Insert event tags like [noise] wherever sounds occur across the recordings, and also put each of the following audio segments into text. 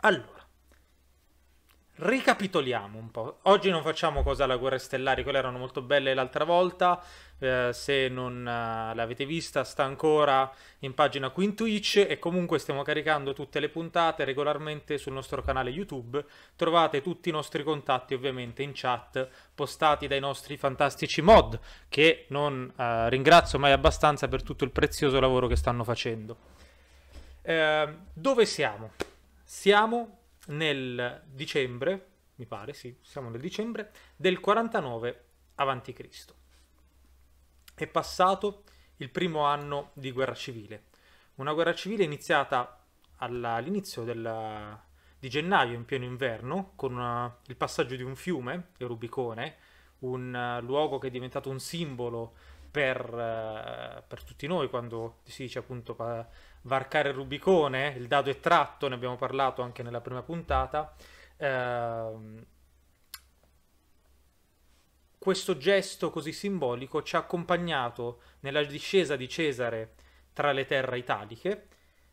Allora, ricapitoliamo un po'. Oggi non facciamo cosa alla guerra stellari, quelle erano molto belle l'altra volta. Eh, se non eh, l'avete vista, sta ancora in pagina qui in Twitch e comunque stiamo caricando tutte le puntate regolarmente sul nostro canale YouTube. Trovate tutti i nostri contatti ovviamente in chat postati dai nostri fantastici mod che non eh, ringrazio mai abbastanza per tutto il prezioso lavoro che stanno facendo. Eh, dove siamo? Siamo nel dicembre, mi pare, sì, siamo nel dicembre del 49 avanti Cristo. È passato il primo anno di guerra civile, una guerra civile iniziata all'inizio di gennaio in pieno inverno con una, il passaggio di un fiume, il Rubicone, un uh, luogo che è diventato un simbolo per, uh, per tutti noi quando si dice appunto eh, varcare il Rubicone, il dado è tratto, ne abbiamo parlato anche nella prima puntata. Eh, questo gesto così simbolico ci ha accompagnato nella discesa di Cesare tra le terre italiche,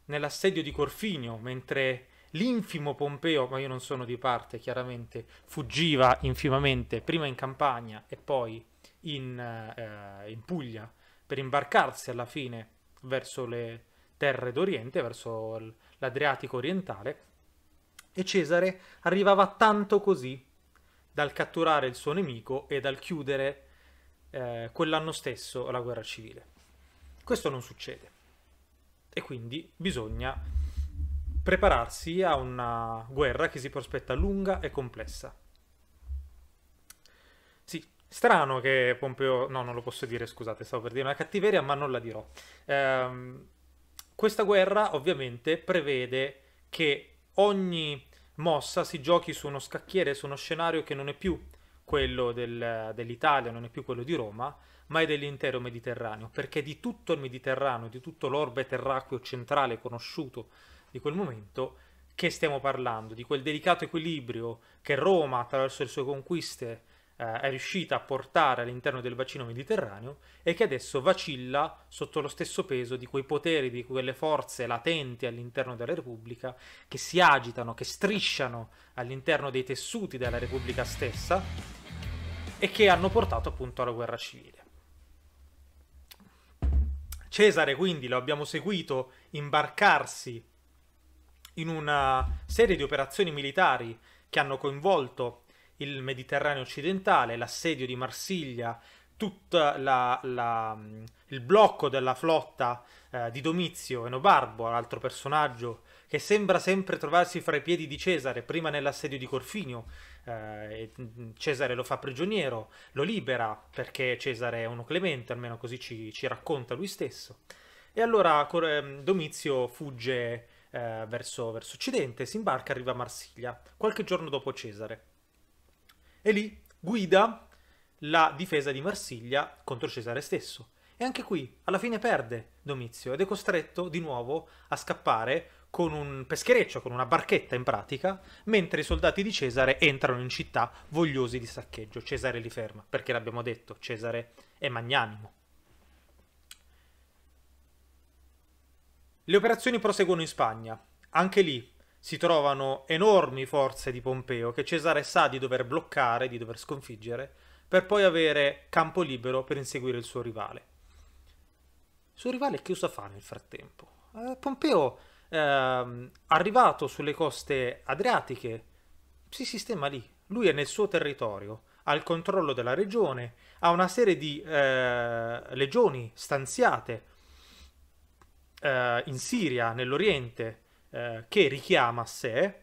nell'assedio di Corfinio, mentre l'infimo Pompeo, ma io non sono di parte chiaramente, fuggiva infimamente prima in campagna e poi in, eh, in Puglia per imbarcarsi alla fine verso le, terre d'Oriente, verso l'Adriatico orientale, e Cesare arrivava tanto così dal catturare il suo nemico e dal chiudere eh, quell'anno stesso la guerra civile. Questo non succede e quindi bisogna prepararsi a una guerra che si prospetta lunga e complessa. Sì, strano che Pompeo... No, non lo posso dire, scusate, stavo per dire una cattiveria, ma non la dirò. Ehm, questa guerra ovviamente prevede che ogni mossa si giochi su uno scacchiere, su uno scenario che non è più quello del, dell'Italia, non è più quello di Roma, ma è dell'intero Mediterraneo, perché di tutto il Mediterraneo, di tutto l'orbe terracqueo centrale conosciuto di quel momento, che stiamo parlando, di quel delicato equilibrio che Roma, attraverso le sue conquiste, eh, è riuscita a portare all'interno del bacino mediterraneo e che adesso vacilla sotto lo stesso peso di quei poteri, di quelle forze latenti all'interno della Repubblica che si agitano, che strisciano all'interno dei tessuti della Repubblica stessa e che hanno portato appunto alla guerra civile. Cesare quindi lo abbiamo seguito imbarcarsi in una serie di operazioni militari che hanno coinvolto il Mediterraneo occidentale, l'assedio di Marsiglia, tutto il blocco della flotta eh, di Domizio Enobarbo, l'altro personaggio che sembra sempre trovarsi fra i piedi di Cesare, prima nell'assedio di Corfinio, eh, mm, Cesare lo fa prigioniero, lo libera perché Cesare è uno clemente, almeno così ci, ci racconta lui stesso. E allora ehm, Domizio fugge eh, verso, verso occidente, si imbarca, e arriva a Marsiglia, qualche giorno dopo Cesare e lì guida la difesa di Marsiglia contro Cesare stesso. E anche qui alla fine perde Domizio ed è costretto di nuovo a scappare con un peschereccio, con una barchetta in pratica, mentre i soldati di Cesare entrano in città vogliosi di saccheggio. Cesare li ferma, perché l'abbiamo detto, Cesare è magnanimo. Le operazioni proseguono in Spagna. Anche lì si trovano enormi forze di Pompeo che Cesare sa di dover bloccare, di dover sconfiggere, per poi avere campo libero per inseguire il suo rivale. Il suo rivale che cosa fa nel frattempo? Eh, Pompeo, eh, arrivato sulle coste adriatiche, si sistema lì. Lui è nel suo territorio, ha il controllo della regione, ha una serie di eh, legioni stanziate eh, in Siria, nell'Oriente, eh, che richiama a sé,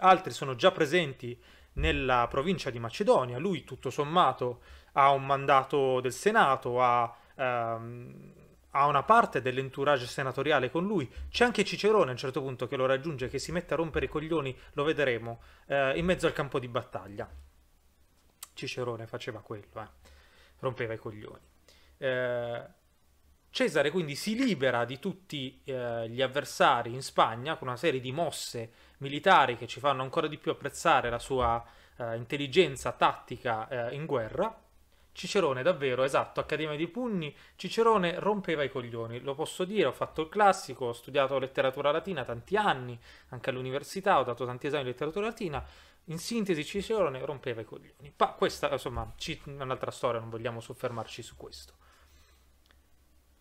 altri sono già presenti nella provincia di Macedonia, lui tutto sommato ha un mandato del Senato, ha, ehm, ha una parte dell'entourage senatoriale con lui, c'è anche Cicerone a un certo punto che lo raggiunge, che si mette a rompere i coglioni, lo vedremo, eh, in mezzo al campo di battaglia. Cicerone faceva quello, eh. rompeva i coglioni. Eh, Cesare quindi si libera di tutti eh, gli avversari in Spagna con una serie di mosse militari che ci fanno ancora di più apprezzare la sua eh, intelligenza tattica eh, in guerra. Cicerone, davvero, esatto, Accademia di Pugni, Cicerone rompeva i coglioni, lo posso dire, ho fatto il classico, ho studiato letteratura latina tanti anni, anche all'università ho dato tanti esami di letteratura latina, in sintesi Cicerone rompeva i coglioni. Ma questa, insomma, è un'altra storia, non vogliamo soffermarci su questo.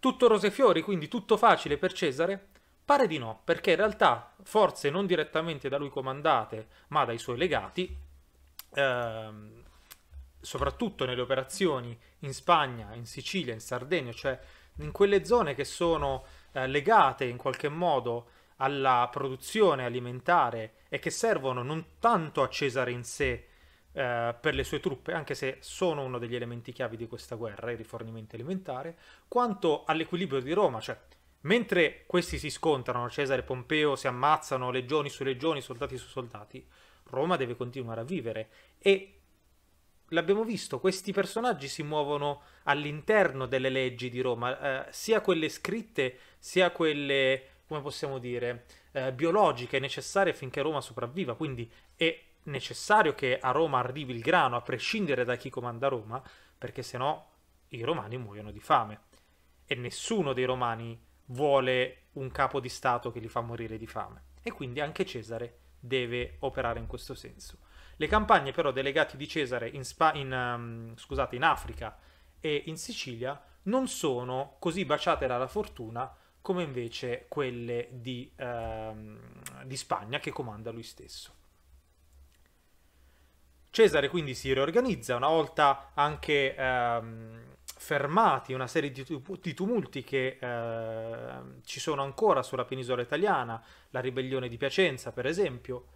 Tutto rose e fiori, quindi tutto facile per Cesare? Pare di no, perché in realtà forze non direttamente da lui comandate, ma dai suoi legati, ehm, soprattutto nelle operazioni in Spagna, in Sicilia, in Sardegna, cioè in quelle zone che sono eh, legate in qualche modo alla produzione alimentare e che servono non tanto a Cesare in sé, eh, per le sue truppe, anche se sono uno degli elementi chiavi di questa guerra, il rifornimento alimentare, quanto all'equilibrio di Roma, cioè mentre questi si scontrano, Cesare e Pompeo si ammazzano legioni su legioni, soldati su soldati, Roma deve continuare a vivere e l'abbiamo visto, questi personaggi si muovono all'interno delle leggi di Roma, eh, sia quelle scritte, sia quelle, come possiamo dire, eh, biologiche necessarie affinché Roma sopravviva, quindi è necessario che a Roma arrivi il grano, a prescindere da chi comanda Roma, perché sennò i romani muoiono di fame. E nessuno dei romani vuole un capo di Stato che li fa morire di fame. E quindi anche Cesare deve operare in questo senso. Le campagne però dei legati di Cesare in, Spa- in, um, scusate, in Africa e in Sicilia non sono così baciate dalla fortuna come invece quelle di, uh, di Spagna che comanda lui stesso. Cesare quindi si riorganizza una volta anche ehm, fermati una serie di, di tumulti che eh, ci sono ancora sulla penisola italiana, la ribellione di Piacenza per esempio.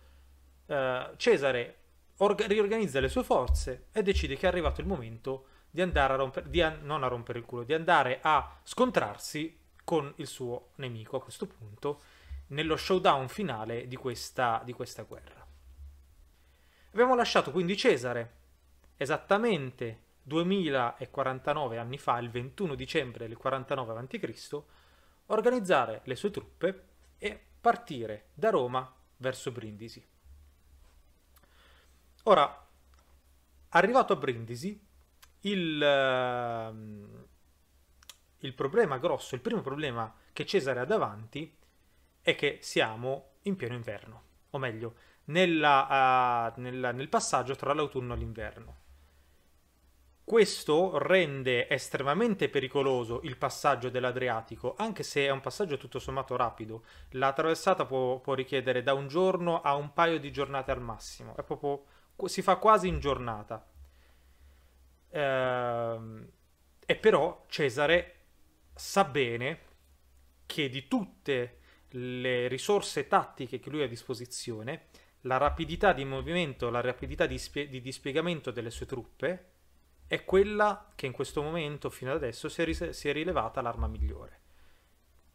Eh, Cesare orga- riorganizza le sue forze e decide che è arrivato il momento di andare a rompere, di an- non a rompere il culo, di andare a scontrarsi con il suo nemico a questo punto nello showdown finale di questa, di questa guerra. Abbiamo lasciato quindi Cesare esattamente 2049 anni fa, il 21 dicembre del 49 a.C., organizzare le sue truppe e partire da Roma verso Brindisi. Ora, arrivato a Brindisi, il, ehm, il problema grosso, il primo problema che Cesare ha davanti è che siamo in pieno inverno, o meglio, nella, uh, nel, nel passaggio tra l'autunno e l'inverno. Questo rende estremamente pericoloso il passaggio dell'Adriatico, anche se è un passaggio tutto sommato rapido. La traversata può, può richiedere da un giorno a un paio di giornate al massimo, proprio, si fa quasi in giornata. Ehm, e però Cesare sa bene che di tutte le risorse tattiche che lui ha a disposizione, la rapidità di movimento, la rapidità di, spie- di dispiegamento delle sue truppe è quella che in questo momento, fino ad adesso, si è, ris- si è rilevata l'arma migliore.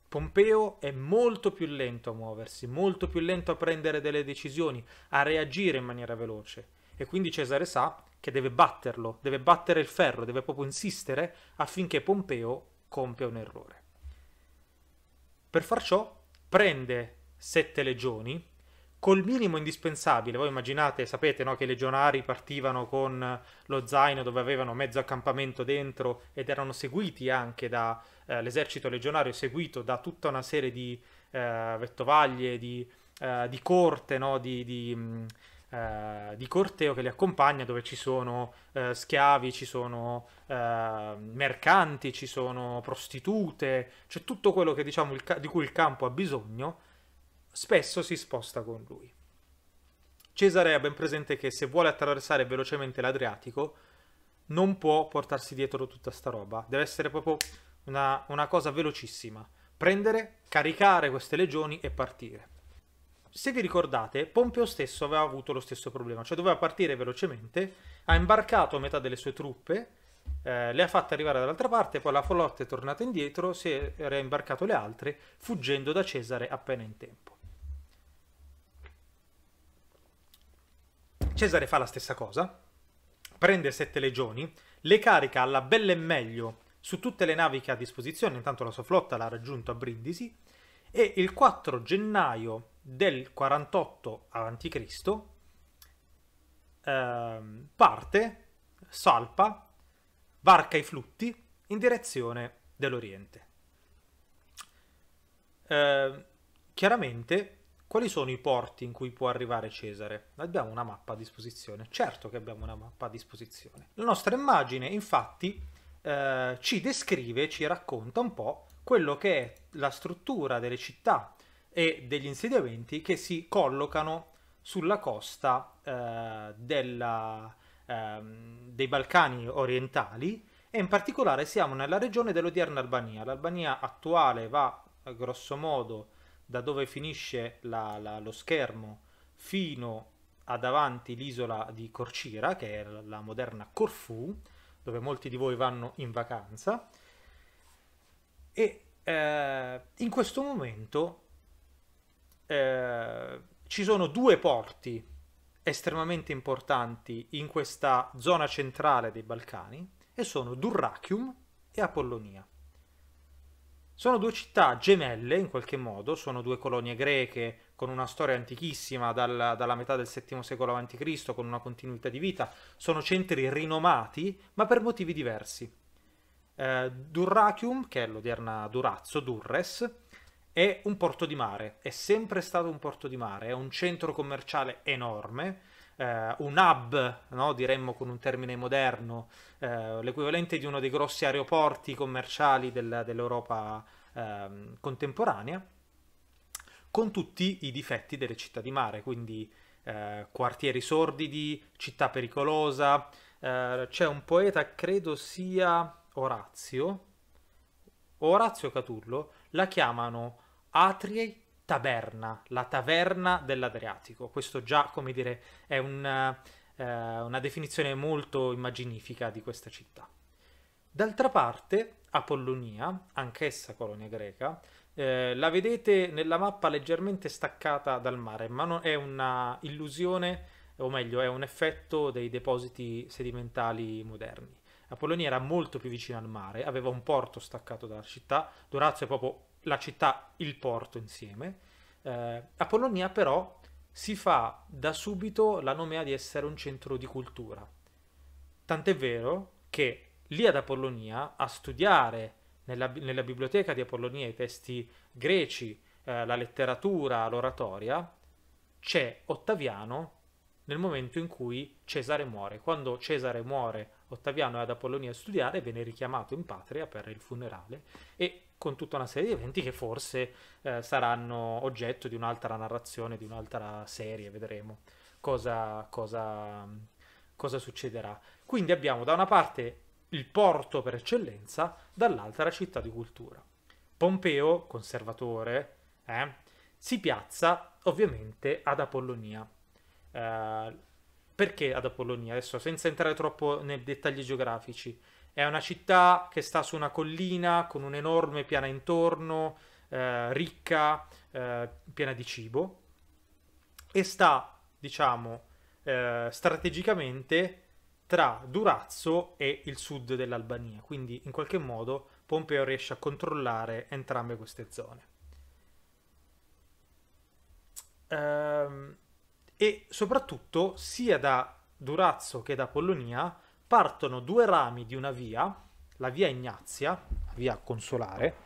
Pompeo è molto più lento a muoversi, molto più lento a prendere delle decisioni, a reagire in maniera veloce. E quindi Cesare sa che deve batterlo, deve battere il ferro, deve proprio insistere affinché Pompeo compia un errore. Per far ciò prende sette legioni, col minimo indispensabile. Voi immaginate, sapete no, che i legionari partivano con lo zaino dove avevano mezzo accampamento dentro ed erano seguiti anche dall'esercito eh, legionario, seguito da tutta una serie di eh, vettovaglie, di, eh, di corte, no, di, di mh, mm, eh, di corteo che li accompagna, dove ci sono eh, schiavi, ci sono eh, mercanti, ci sono prostitute, c'è tutto quello che, diciamo, ca- di cui il campo ha bisogno spesso si sposta con lui. Cesare ha ben presente che se vuole attraversare velocemente l'Adriatico non può portarsi dietro tutta sta roba, deve essere proprio una, una cosa velocissima. Prendere, caricare queste legioni e partire. Se vi ricordate, Pompeo stesso aveva avuto lo stesso problema, cioè doveva partire velocemente, ha imbarcato metà delle sue truppe, eh, le ha fatte arrivare dall'altra parte, poi la flotta è tornata indietro, si è reimbarcato le altre, fuggendo da Cesare appena in tempo. Cesare fa la stessa cosa, prende sette legioni, le carica alla belle e meglio su tutte le navi che ha a disposizione, intanto la sua flotta l'ha raggiunto a Brindisi, e il 4 gennaio del 48 a.C. Ehm, parte, salpa, varca i flutti in direzione dell'Oriente. Ehm, chiaramente quali sono i porti in cui può arrivare Cesare? Abbiamo una mappa a disposizione, certo che abbiamo una mappa a disposizione. La nostra immagine infatti eh, ci descrive, ci racconta un po' quello che è la struttura delle città e degli insediamenti che si collocano sulla costa eh, della, eh, dei Balcani orientali e in particolare siamo nella regione dell'odierna Albania. L'Albania attuale va grosso modo da dove finisce la, la, lo schermo fino a davanti l'isola di Corcira, che è la moderna Corfù, dove molti di voi vanno in vacanza. E eh, in questo momento eh, ci sono due porti estremamente importanti in questa zona centrale dei Balcani e sono Durrachium e Apollonia. Sono due città gemelle in qualche modo, sono due colonie greche con una storia antichissima dalla, dalla metà del VII secolo a.C., con una continuità di vita, sono centri rinomati ma per motivi diversi. Eh, Durrachium, che è l'odierna Durazzo, Durres, è un porto di mare, è sempre stato un porto di mare, è un centro commerciale enorme eh, un hub, no? diremmo con un termine moderno, eh, l'equivalente di uno dei grossi aeroporti commerciali del, dell'Europa eh, contemporanea, con tutti i difetti delle città di mare, quindi eh, quartieri sordidi, città pericolosa. Eh, c'è un poeta, credo sia Orazio, Orazio Catullo, la chiamano Atrie taverna, la taverna dell'Adriatico. Questo già, come dire, è un, eh, una definizione molto immaginifica di questa città. D'altra parte, Apollonia, anch'essa colonia greca, eh, la vedete nella mappa leggermente staccata dal mare, ma non, è una o meglio, è un effetto dei depositi sedimentali moderni. Apollonia era molto più vicina al mare, aveva un porto staccato dalla città, Durazzo è proprio la città, il porto insieme. Eh, Apollonia però si fa da subito la nomea di essere un centro di cultura. Tant'è vero che lì ad Apollonia, a studiare nella, nella biblioteca di Apollonia i testi greci, eh, la letteratura, l'oratoria, c'è Ottaviano nel momento in cui Cesare muore. Quando Cesare muore, Ottaviano è ad Apollonia a studiare, viene richiamato in patria per il funerale e con tutta una serie di eventi che forse eh, saranno oggetto di un'altra narrazione, di un'altra serie, vedremo cosa, cosa, cosa succederà. Quindi abbiamo da una parte il porto per eccellenza, dall'altra la città di cultura. Pompeo, conservatore, eh, si piazza ovviamente ad Apollonia. Eh, perché ad Apollonia? Adesso senza entrare troppo nei dettagli geografici, è una città che sta su una collina con un'enorme piana intorno, eh, ricca, eh, piena di cibo e sta, diciamo, eh, strategicamente tra Durazzo e il sud dell'Albania, quindi in qualche modo Pompeo riesce a controllare entrambe queste zone. Ehm, e soprattutto sia da Durazzo che da Polonia partono due rami di una via, la via Ignazia, la via Consolare,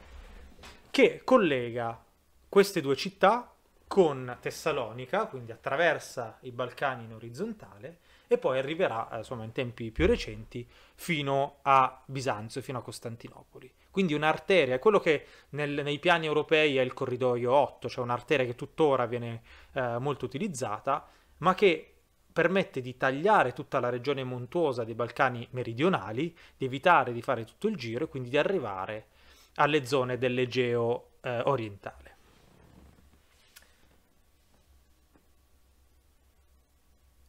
che collega queste due città con Tessalonica, quindi attraversa i Balcani in orizzontale e poi arriverà eh, insomma, in tempi più recenti fino a Bisanzio, fino a Costantinopoli. Quindi un'arteria, quello che nel, nei piani europei è il corridoio 8, cioè un'arteria che tuttora viene eh, molto utilizzata, ma che permette di tagliare tutta la regione montuosa dei Balcani meridionali, di evitare di fare tutto il giro e quindi di arrivare alle zone dell'Egeo eh, orientale.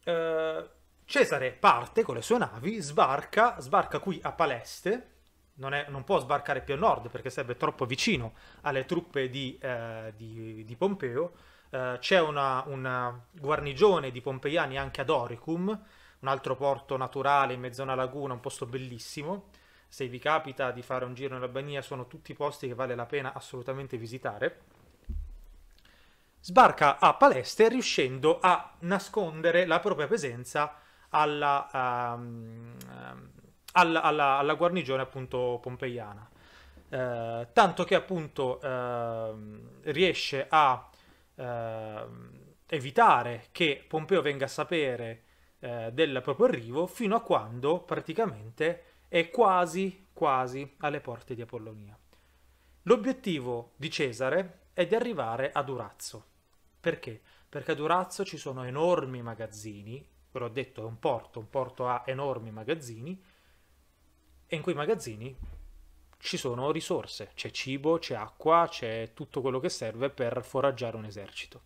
Uh, Cesare parte con le sue navi, sbarca, sbarca qui a Paleste, non, è, non, può sbarcare più a nord perché sarebbe troppo vicino alle truppe di, eh, di, di Pompeo, eh, c'è una, una, guarnigione di pompeiani anche ad Oricum, un altro porto naturale in mezzo a una laguna, un posto bellissimo. Se vi capita di fare un giro in Albania, sono tutti posti che vale la pena assolutamente visitare. Sbarca a Paleste riuscendo a nascondere la propria presenza alla, um, alla, alla, alla guarnigione appunto pompeiana. Eh, tanto che appunto eh, riesce a eh, evitare che Pompeo venga a sapere eh, del proprio arrivo fino a quando praticamente è quasi, quasi alle porte di Apollonia. L'obiettivo di Cesare è di arrivare a Durazzo. Perché? Perché a Durazzo ci sono enormi magazzini, ve l'ho detto è un porto, un porto ha enormi magazzini, e in quei magazzini ci sono risorse, c'è cibo, c'è acqua, c'è tutto quello che serve per foraggiare un esercito.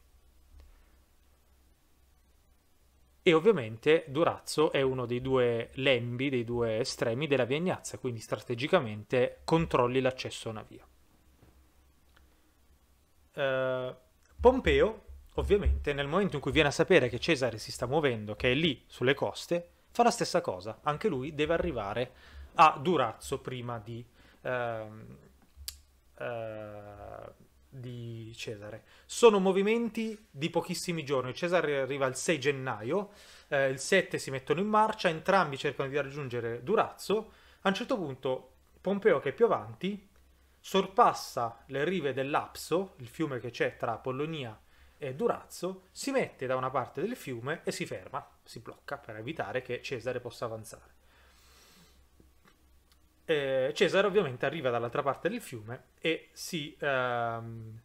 E ovviamente Durazzo è uno dei due lembi, dei due estremi della Viagnazza, quindi strategicamente controlli l'accesso a una via. Uh, Pompeo, ovviamente, nel momento in cui viene a sapere che Cesare si sta muovendo, che è lì sulle coste, fa la stessa cosa, anche lui deve arrivare a Durazzo prima di uh, di Cesare. Sono movimenti di pochissimi giorni. Cesare arriva il 6 gennaio, eh, il 7 si mettono in marcia, entrambi cercano di raggiungere Durazzo. A un certo punto Pompeo, che è più avanti, sorpassa le rive dell'Apso, il fiume che c'è tra Polonia e Durazzo, si mette da una parte del fiume e si ferma, si blocca per evitare che Cesare possa avanzare eh, Cesare ovviamente arriva dall'altra parte del fiume e si, ehm,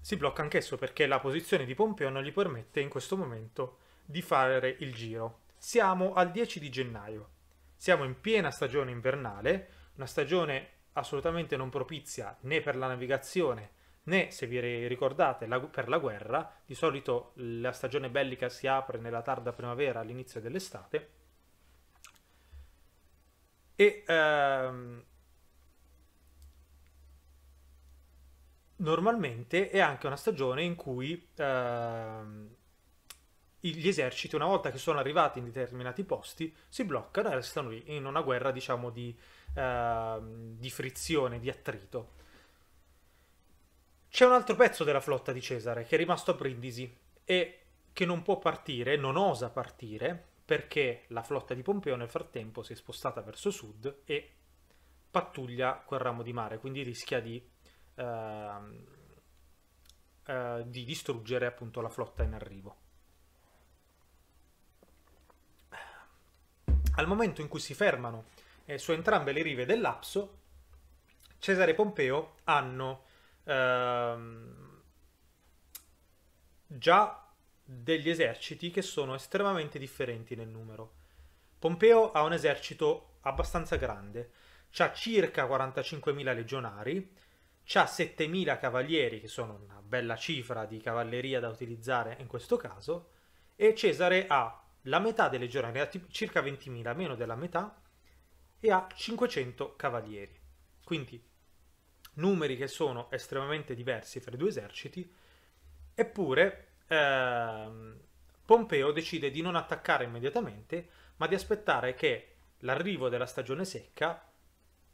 si blocca anch'esso perché la posizione di Pompeo non gli permette in questo momento di fare il giro. Siamo al 10 di gennaio, siamo in piena stagione invernale, una stagione assolutamente non propizia né per la navigazione né, se vi ricordate, la, per la guerra. Di solito la stagione bellica si apre nella tarda primavera, all'inizio dell'estate e ehm, normalmente è anche una stagione in cui ehm, gli eserciti, una volta che sono arrivati in determinati posti, si bloccano e restano lì in una guerra, diciamo, di, ehm, di frizione, di attrito. C'è un altro pezzo della flotta di Cesare che è rimasto a Brindisi e che non può partire, non osa partire, perché la flotta di Pompeo nel frattempo si è spostata verso sud e pattuglia quel ramo di mare, quindi rischia di, uh, uh, di distruggere appunto la flotta in arrivo. Al momento in cui si fermano eh, su entrambe le rive dell'Apso, Cesare e Pompeo hanno uh, già degli eserciti che sono estremamente differenti nel numero. Pompeo ha un esercito abbastanza grande, ha circa 45.000 legionari, ha 7.000 cavalieri, che sono una bella cifra di cavalleria da utilizzare in questo caso, e Cesare ha la metà dei legionari, circa 20.000, meno della metà, e ha 500 cavalieri. Quindi numeri che sono estremamente diversi fra i due eserciti, eppure ehm, Pompeo decide di non attaccare immediatamente, ma di aspettare che l'arrivo della stagione secca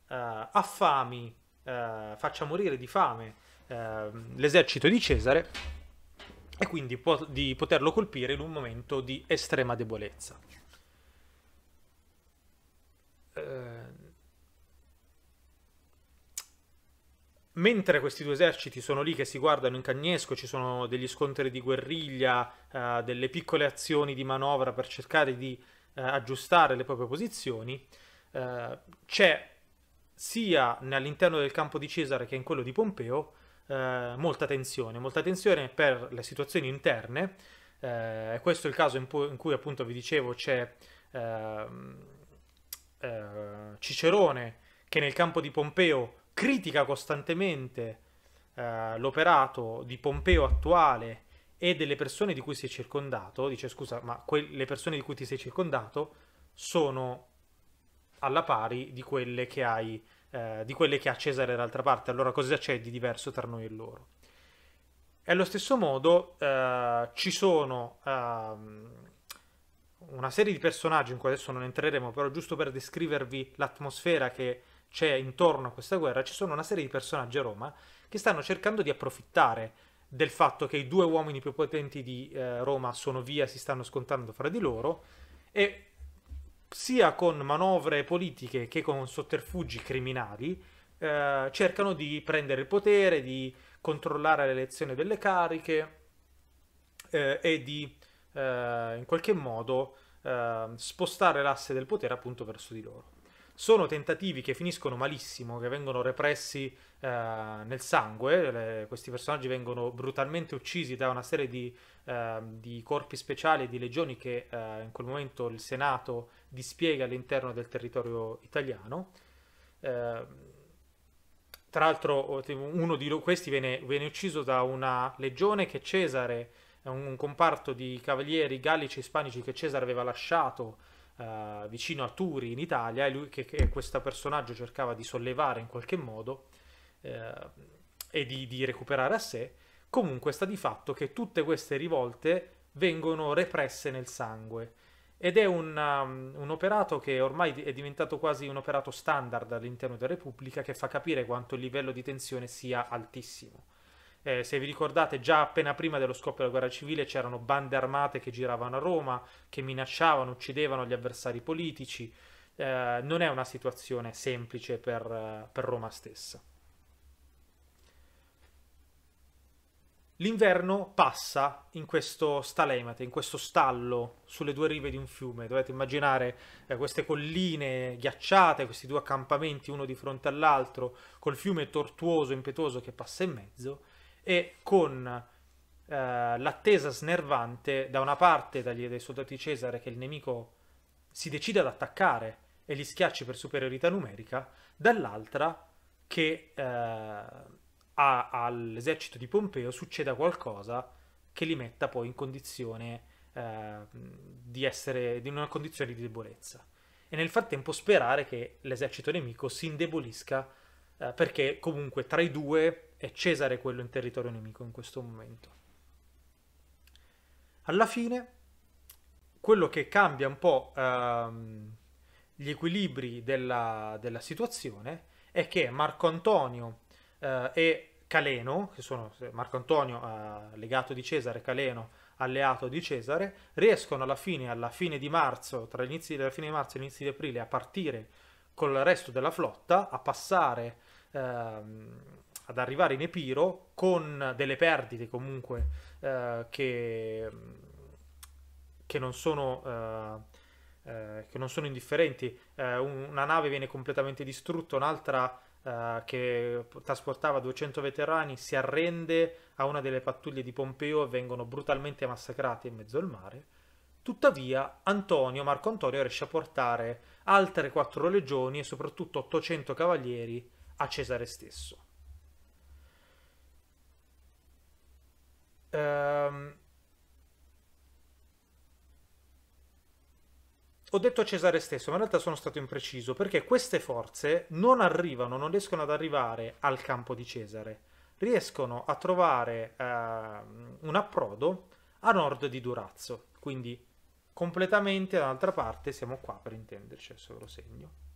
eh, affami, eh, faccia morire di fame eh, l'esercito di Cesare e quindi po- di poterlo colpire in un momento di estrema debolezza. Ehm, mentre questi due eserciti sono lì che si guardano in cagnesco, ci sono degli scontri di guerriglia, eh, delle piccole azioni di manovra per cercare di eh, aggiustare le proprie posizioni, eh, c'è sia all'interno del campo di Cesare che in quello di Pompeo eh, molta tensione, molta tensione per le situazioni interne. Eh, questo è il caso in, pu- in cui appunto vi dicevo c'è ehm, eh, Cicerone che nel campo di Pompeo critica costantemente eh, l'operato di Pompeo attuale e delle persone di cui si è circondato, dice scusa, ma que- le persone di cui ti sei circondato sono alla pari di quelle che hai eh, di quelle che ha Cesare dall'altra parte, allora cosa c'è di diverso tra noi e loro? E allo stesso modo eh, ci sono ehm, una serie di personaggi in cui adesso non entreremo, però giusto per descrivervi l'atmosfera che c'è intorno a questa guerra, ci sono una serie di personaggi a Roma che stanno cercando di approfittare del fatto che i due uomini più potenti di eh, Roma sono via, si stanno scontando fra di loro e sia con manovre politiche che con sotterfugi criminali eh, cercano di prendere il potere, di controllare l'elezione delle cariche eh, e di eh, in qualche modo eh, spostare l'asse del potere appunto verso di loro sono tentativi che finiscono malissimo, che vengono repressi eh, nel sangue, Le, questi personaggi vengono brutalmente uccisi da una serie di, eh, di corpi speciali e di legioni che eh, in quel momento il Senato dispiega all'interno del territorio italiano. Ehm, tra l'altro uno di questi viene, viene ucciso da una legione che Cesare, un, un comparto di cavalieri gallici e ispanici che Cesare aveva lasciato eh, vicino a Turi in Italia e lui che, che, questo personaggio cercava di sollevare in qualche modo uh, e di, di recuperare a sé. Comunque sta di fatto che tutte queste rivolte vengono represse nel sangue ed è un, um, un, operato che ormai è diventato quasi un operato standard all'interno della Repubblica che fa capire quanto il livello di tensione sia altissimo. Eh, se vi ricordate, già appena prima dello scoppio della guerra civile c'erano bande armate che giravano a Roma, che minacciavano, uccidevano gli avversari politici. Eh, non è una situazione semplice per, eh, per Roma stessa. L'inverno passa in questo stalemate, in questo stallo sulle due rive di un fiume. Dovete immaginare eh, queste colline ghiacciate, questi due accampamenti uno di fronte all'altro, col fiume tortuoso, impetuoso che passa in mezzo e con eh, l'attesa snervante da una parte dagli, dai soldati Cesare che il nemico si decide ad attaccare e li schiacci per superiorità numerica, dall'altra che eh, a, all'esercito di Pompeo succeda qualcosa che li metta poi in condizione eh, di essere in una condizione di debolezza e nel frattempo sperare che l'esercito nemico si indebolisca eh, perché comunque tra i due è Cesare quello in territorio nemico in questo momento. Alla fine, quello che cambia un po' ehm, gli equilibri della, della, situazione è che Marco Antonio eh, e Caleno, che sono Marco Antonio eh, legato di Cesare, Caleno alleato di Cesare, riescono alla fine, alla fine di marzo, tra l'inizio della fine di marzo e l'inizio di aprile, a partire con il resto della flotta, a passare ehm, ad arrivare in Epiro con delle perdite comunque eh, che, che, non sono, eh, eh che, non sono, indifferenti. Eh, una nave viene completamente distrutta, un'altra eh, che trasportava 200 veterani si arrende a una delle pattuglie di Pompeo e vengono brutalmente massacrati in mezzo al mare. Tuttavia Antonio, Marco Antonio riesce a portare altre quattro legioni e soprattutto 800 cavalieri a Cesare stesso. Um, ho detto a Cesare stesso, ma in realtà sono stato impreciso, perché queste forze non arrivano, non riescono ad arrivare al campo di Cesare, riescono a trovare uh, un approdo a nord di Durazzo, quindi completamente dall'altra parte, siamo qua per intenderci, se lo segno.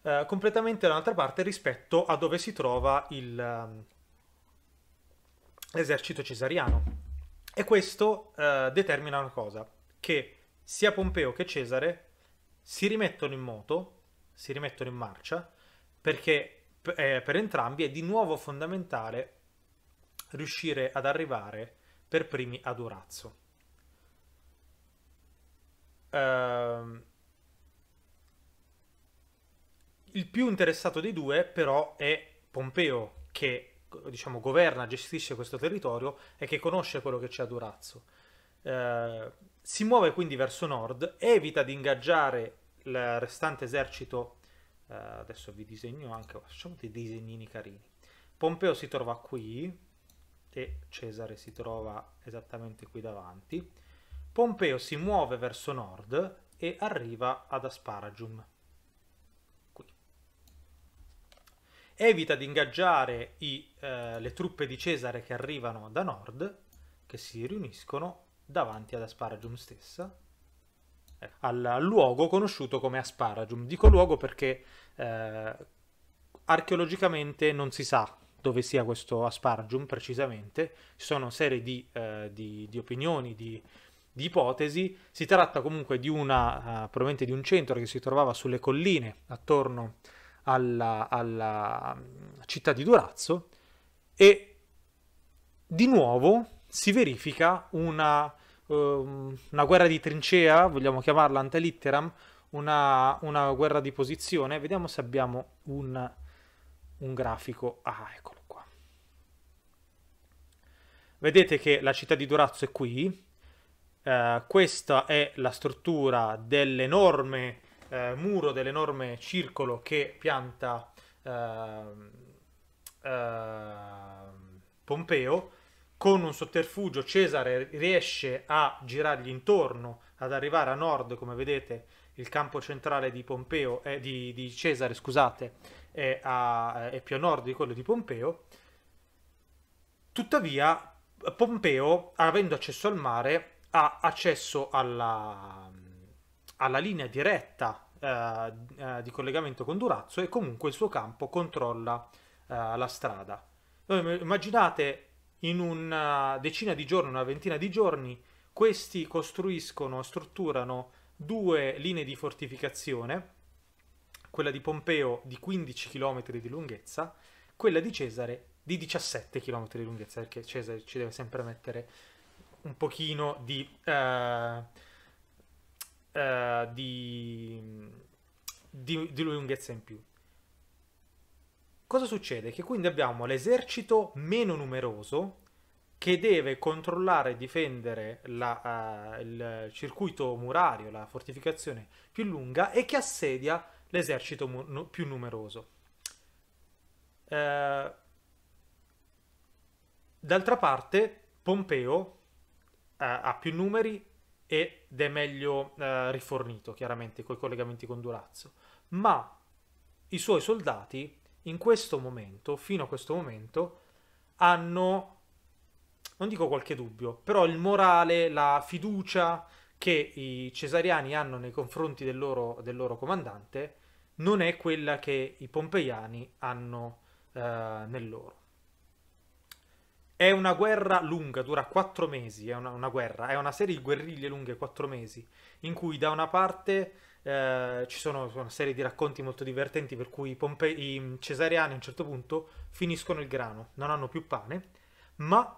Eh, completamente dall'altra parte rispetto a dove si trova il, ehm, l'esercito cesariano. E questo eh, determina una cosa, che sia Pompeo che Cesare si rimettono in moto, si rimettono in marcia, perché eh, per entrambi è di nuovo fondamentale riuscire ad arrivare per primi ad Orazio. Uh, il più interessato dei due però è Pompeo che diciamo, governa, gestisce questo territorio e che conosce quello che c'è a Durazzo. Eh, si muove quindi verso nord, evita di ingaggiare il restante esercito. Eh, adesso vi disegno anche, facciamo dei disegnini carini. Pompeo si trova qui e Cesare si trova esattamente qui davanti. Pompeo si muove verso nord e arriva ad Asparagium. evita di ingaggiare i, eh, le truppe di Cesare che arrivano da nord, che si riuniscono davanti ad Asparagium stessa, eh, al luogo conosciuto come Asparagium. Dico luogo perché eh, archeologicamente non si sa dove sia questo Asparagium precisamente, ci sono una serie di, eh, di, di opinioni, di, di ipotesi. Si tratta comunque di, una, uh, di un centro che si trovava sulle colline attorno a alla, alla mm, città di Durazzo e di nuovo si verifica una, um, una guerra di trincea, vogliamo chiamarla antelitteram, una, una guerra di posizione. Vediamo se abbiamo un, un grafico. Ah, eccolo qua. Vedete che la città di Durazzo è qui. Eh, questa è la struttura dell'enorme eh, muro dell'enorme circolo che pianta ehm, ehm, Pompeo, con un sotterfugio Cesare riesce a girargli intorno, ad arrivare a nord, come vedete il campo centrale di, Pompeo, eh, di, di Cesare scusate, è, a, è più a nord di quello di Pompeo. Tuttavia Pompeo, avendo accesso al mare, ha accesso alla, alla linea diretta eh, eh, di collegamento con Durazzo e comunque il suo campo controlla eh, la strada. Immaginate in una eh, decina di giorni, una ventina di giorni, questi costruiscono, strutturano due linee di fortificazione, quella di Pompeo di 15 km di lunghezza, quella di Cesare di 17 km di lunghezza, perché Cesare ci deve sempre mettere un pochino di... Eh, eh, di, di, di lunghezza in più. Cosa succede? Che quindi abbiamo l'esercito meno numeroso che deve controllare e difendere la, uh, il circuito murario, la fortificazione più lunga e che assedia l'esercito mu- più numeroso. Uh, d'altra parte Pompeo uh, ha più numeri e ed è meglio eh, rifornito chiaramente con i collegamenti con Durazzo, ma i suoi soldati in questo momento, fino a questo momento, hanno, non dico qualche dubbio, però il morale, la fiducia che i cesariani hanno nei confronti del loro, del loro comandante non è quella che i pompeiani hanno eh, nel loro. È una guerra lunga, dura quattro mesi, è una, una, guerra, è una serie di guerriglie lunghe, quattro mesi, in cui da una parte eh, ci sono una serie di racconti molto divertenti per cui Pompe- i cesariani a un certo punto finiscono il grano, non hanno più pane, ma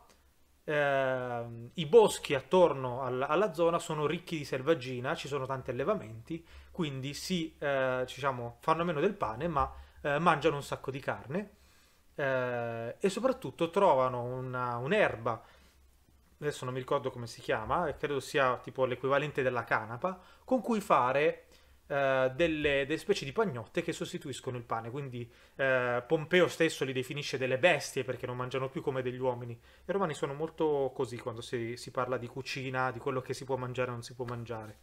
eh, i boschi attorno alla, alla, zona sono ricchi di selvaggina, ci sono tanti allevamenti, quindi si, eh, diciamo, fanno meno del pane, ma eh, mangiano un sacco di carne eh, e soprattutto trovano una, un'erba, adesso non mi ricordo come si chiama, credo sia tipo l'equivalente della canapa, con cui fare eh, delle, delle, specie di pagnotte che sostituiscono il pane. Quindi eh, Pompeo stesso li definisce delle bestie perché non mangiano più come degli uomini. I romani sono molto così quando si, si parla di cucina, di quello che si può mangiare e non si può mangiare.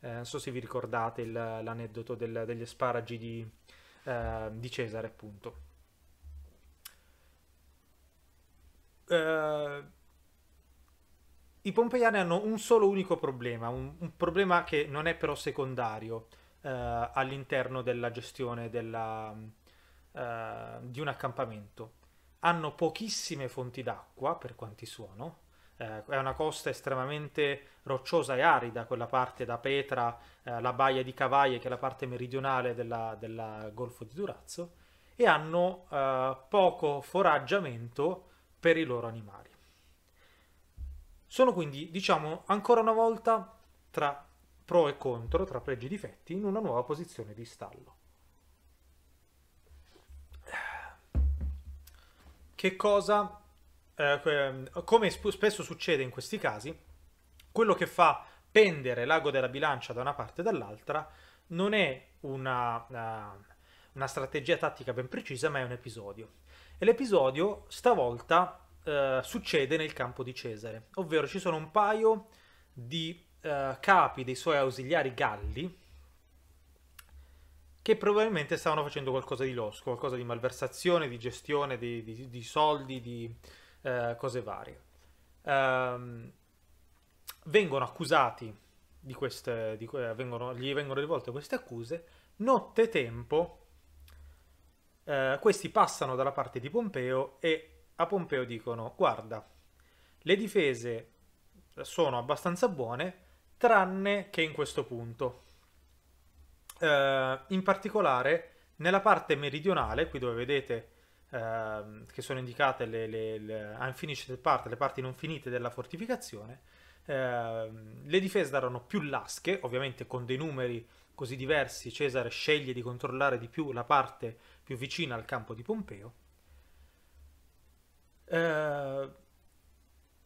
Eh, non so se vi ricordate il, l'aneddoto del, degli asparagi di, eh, di Cesare, appunto. eh, i pompeiani hanno un solo unico problema, un, un problema che non è però secondario eh, all'interno della gestione della, eh, di un accampamento. Hanno pochissime fonti d'acqua, per quanti sono, eh, è una costa estremamente rocciosa e arida, quella parte da Petra, eh, la baia di Cavaie, che è la parte meridionale del Golfo di Durazzo, e hanno eh, poco foraggiamento per i loro animali. Sono quindi, diciamo, ancora una volta tra pro e contro, tra pregi e difetti, in una nuova posizione di stallo. Che cosa, eh, come spesso succede in questi casi, quello che fa pendere l'ago della bilancia da una parte e dall'altra non è una, una, eh, una strategia tattica ben precisa, ma è un episodio. E l'episodio stavolta eh, succede nel campo di Cesare, ovvero ci sono un paio di eh, capi dei suoi ausiliari galli che probabilmente stavano facendo qualcosa di losco, qualcosa di malversazione, di gestione di, di, di soldi, di eh, cose varie. Ehm, vengono accusati di queste, di vengono, gli vengono rivolte queste accuse, notte tempo eh, questi passano dalla parte di Pompeo e a Pompeo dicono guarda, le difese sono abbastanza buone, tranne che in questo punto. Eh, in particolare nella parte meridionale, qui dove vedete eh, che sono indicate le, le, le unfinished part, le parti non finite della fortificazione, eh, le difese daranno più lasche, ovviamente con dei numeri così diversi, Cesare sceglie di controllare di più la parte più vicina al campo di Pompeo. Eh,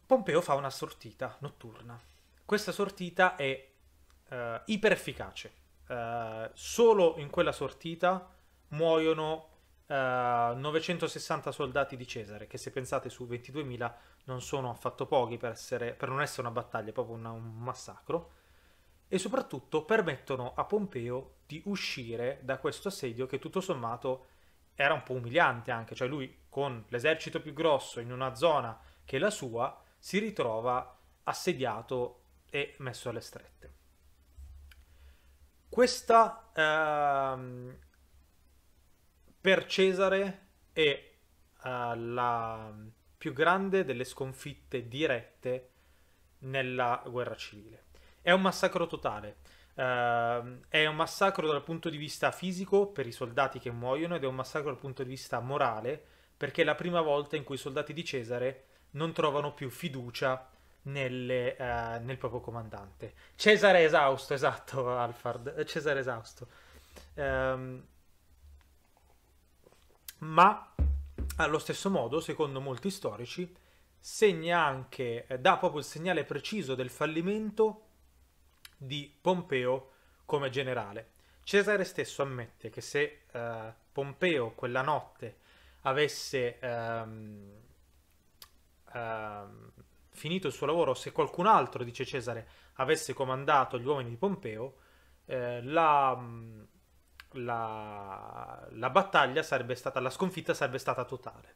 Pompeo fa una sortita notturna. Questa sortita è eh, efficace. Eh, solo in quella sortita muoiono eh, 960 soldati di Cesare, che se pensate su 22.000 non sono affatto pochi per, essere, per non essere una battaglia, è proprio una, un massacro e soprattutto permettono a Pompeo di uscire da questo assedio che tutto sommato era un po' umiliante anche, cioè lui con l'esercito più grosso in una zona che è la sua si ritrova assediato e messo alle strette. Questa ehm, per Cesare è eh, la più grande delle sconfitte dirette nella guerra civile. È un massacro totale. Uh, è un massacro dal punto di vista fisico per i soldati che muoiono ed è un massacro dal punto di vista morale perché è la prima volta in cui i soldati di Cesare non trovano più fiducia nelle, uh, nel proprio comandante. Cesare esausto, esatto Alfard. Eh, Cesare esausto. Um, ma allo stesso modo, secondo molti storici, segna anche, eh, dà proprio il segnale preciso del fallimento di Pompeo come generale. Cesare stesso ammette che se eh, Pompeo quella notte avesse ehm, ehm, finito il suo lavoro, se qualcun altro, dice Cesare, avesse comandato gli uomini di Pompeo, eh, la, mm, la, la, battaglia sarebbe stata, la sconfitta sarebbe stata totale.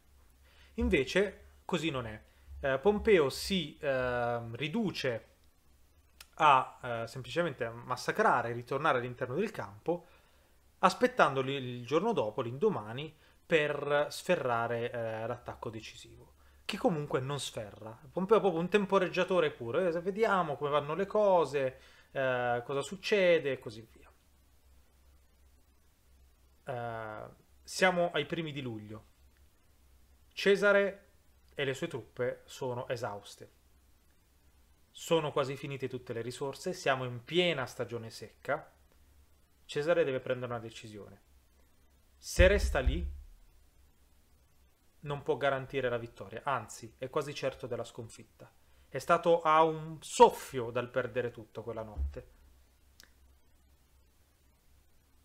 Invece così non è. Eh, Pompeo si ehm, riduce a eh, semplicemente massacrare e ritornare all'interno del campo, aspettandoli il giorno dopo, l'indomani, per sferrare eh, l'attacco decisivo. Che comunque non sferra. Pompeo è proprio un temporeggiatore puro. Eh, vediamo come vanno le cose, eh, cosa succede e così via. Eh, siamo ai primi di luglio. Cesare e le sue truppe sono esauste sono quasi finite tutte le risorse, siamo in piena stagione secca, Cesare deve prendere una decisione. Se resta lì, non può garantire la vittoria, anzi è quasi certo della sconfitta. È stato a un soffio dal perdere tutto quella notte.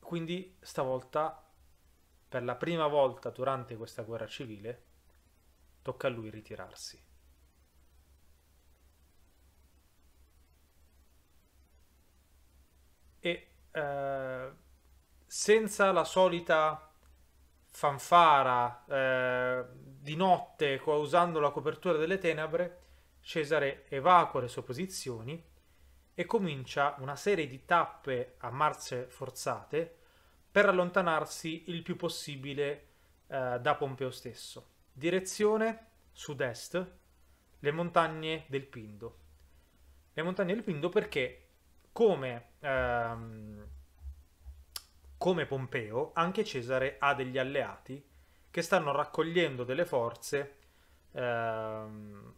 Quindi stavolta, per la prima volta durante questa guerra civile, tocca a lui ritirarsi. Eh, senza la solita fanfara eh, di notte usando la copertura delle tenebre, Cesare evacua le sue posizioni e comincia una serie di tappe a marce forzate per allontanarsi il più possibile eh, da Pompeo stesso. Direzione sud-est, le montagne del Pindo. Le montagne del Pindo perché come, ehm, come Pompeo, anche Cesare ha degli alleati che stanno raccogliendo delle forze ehm,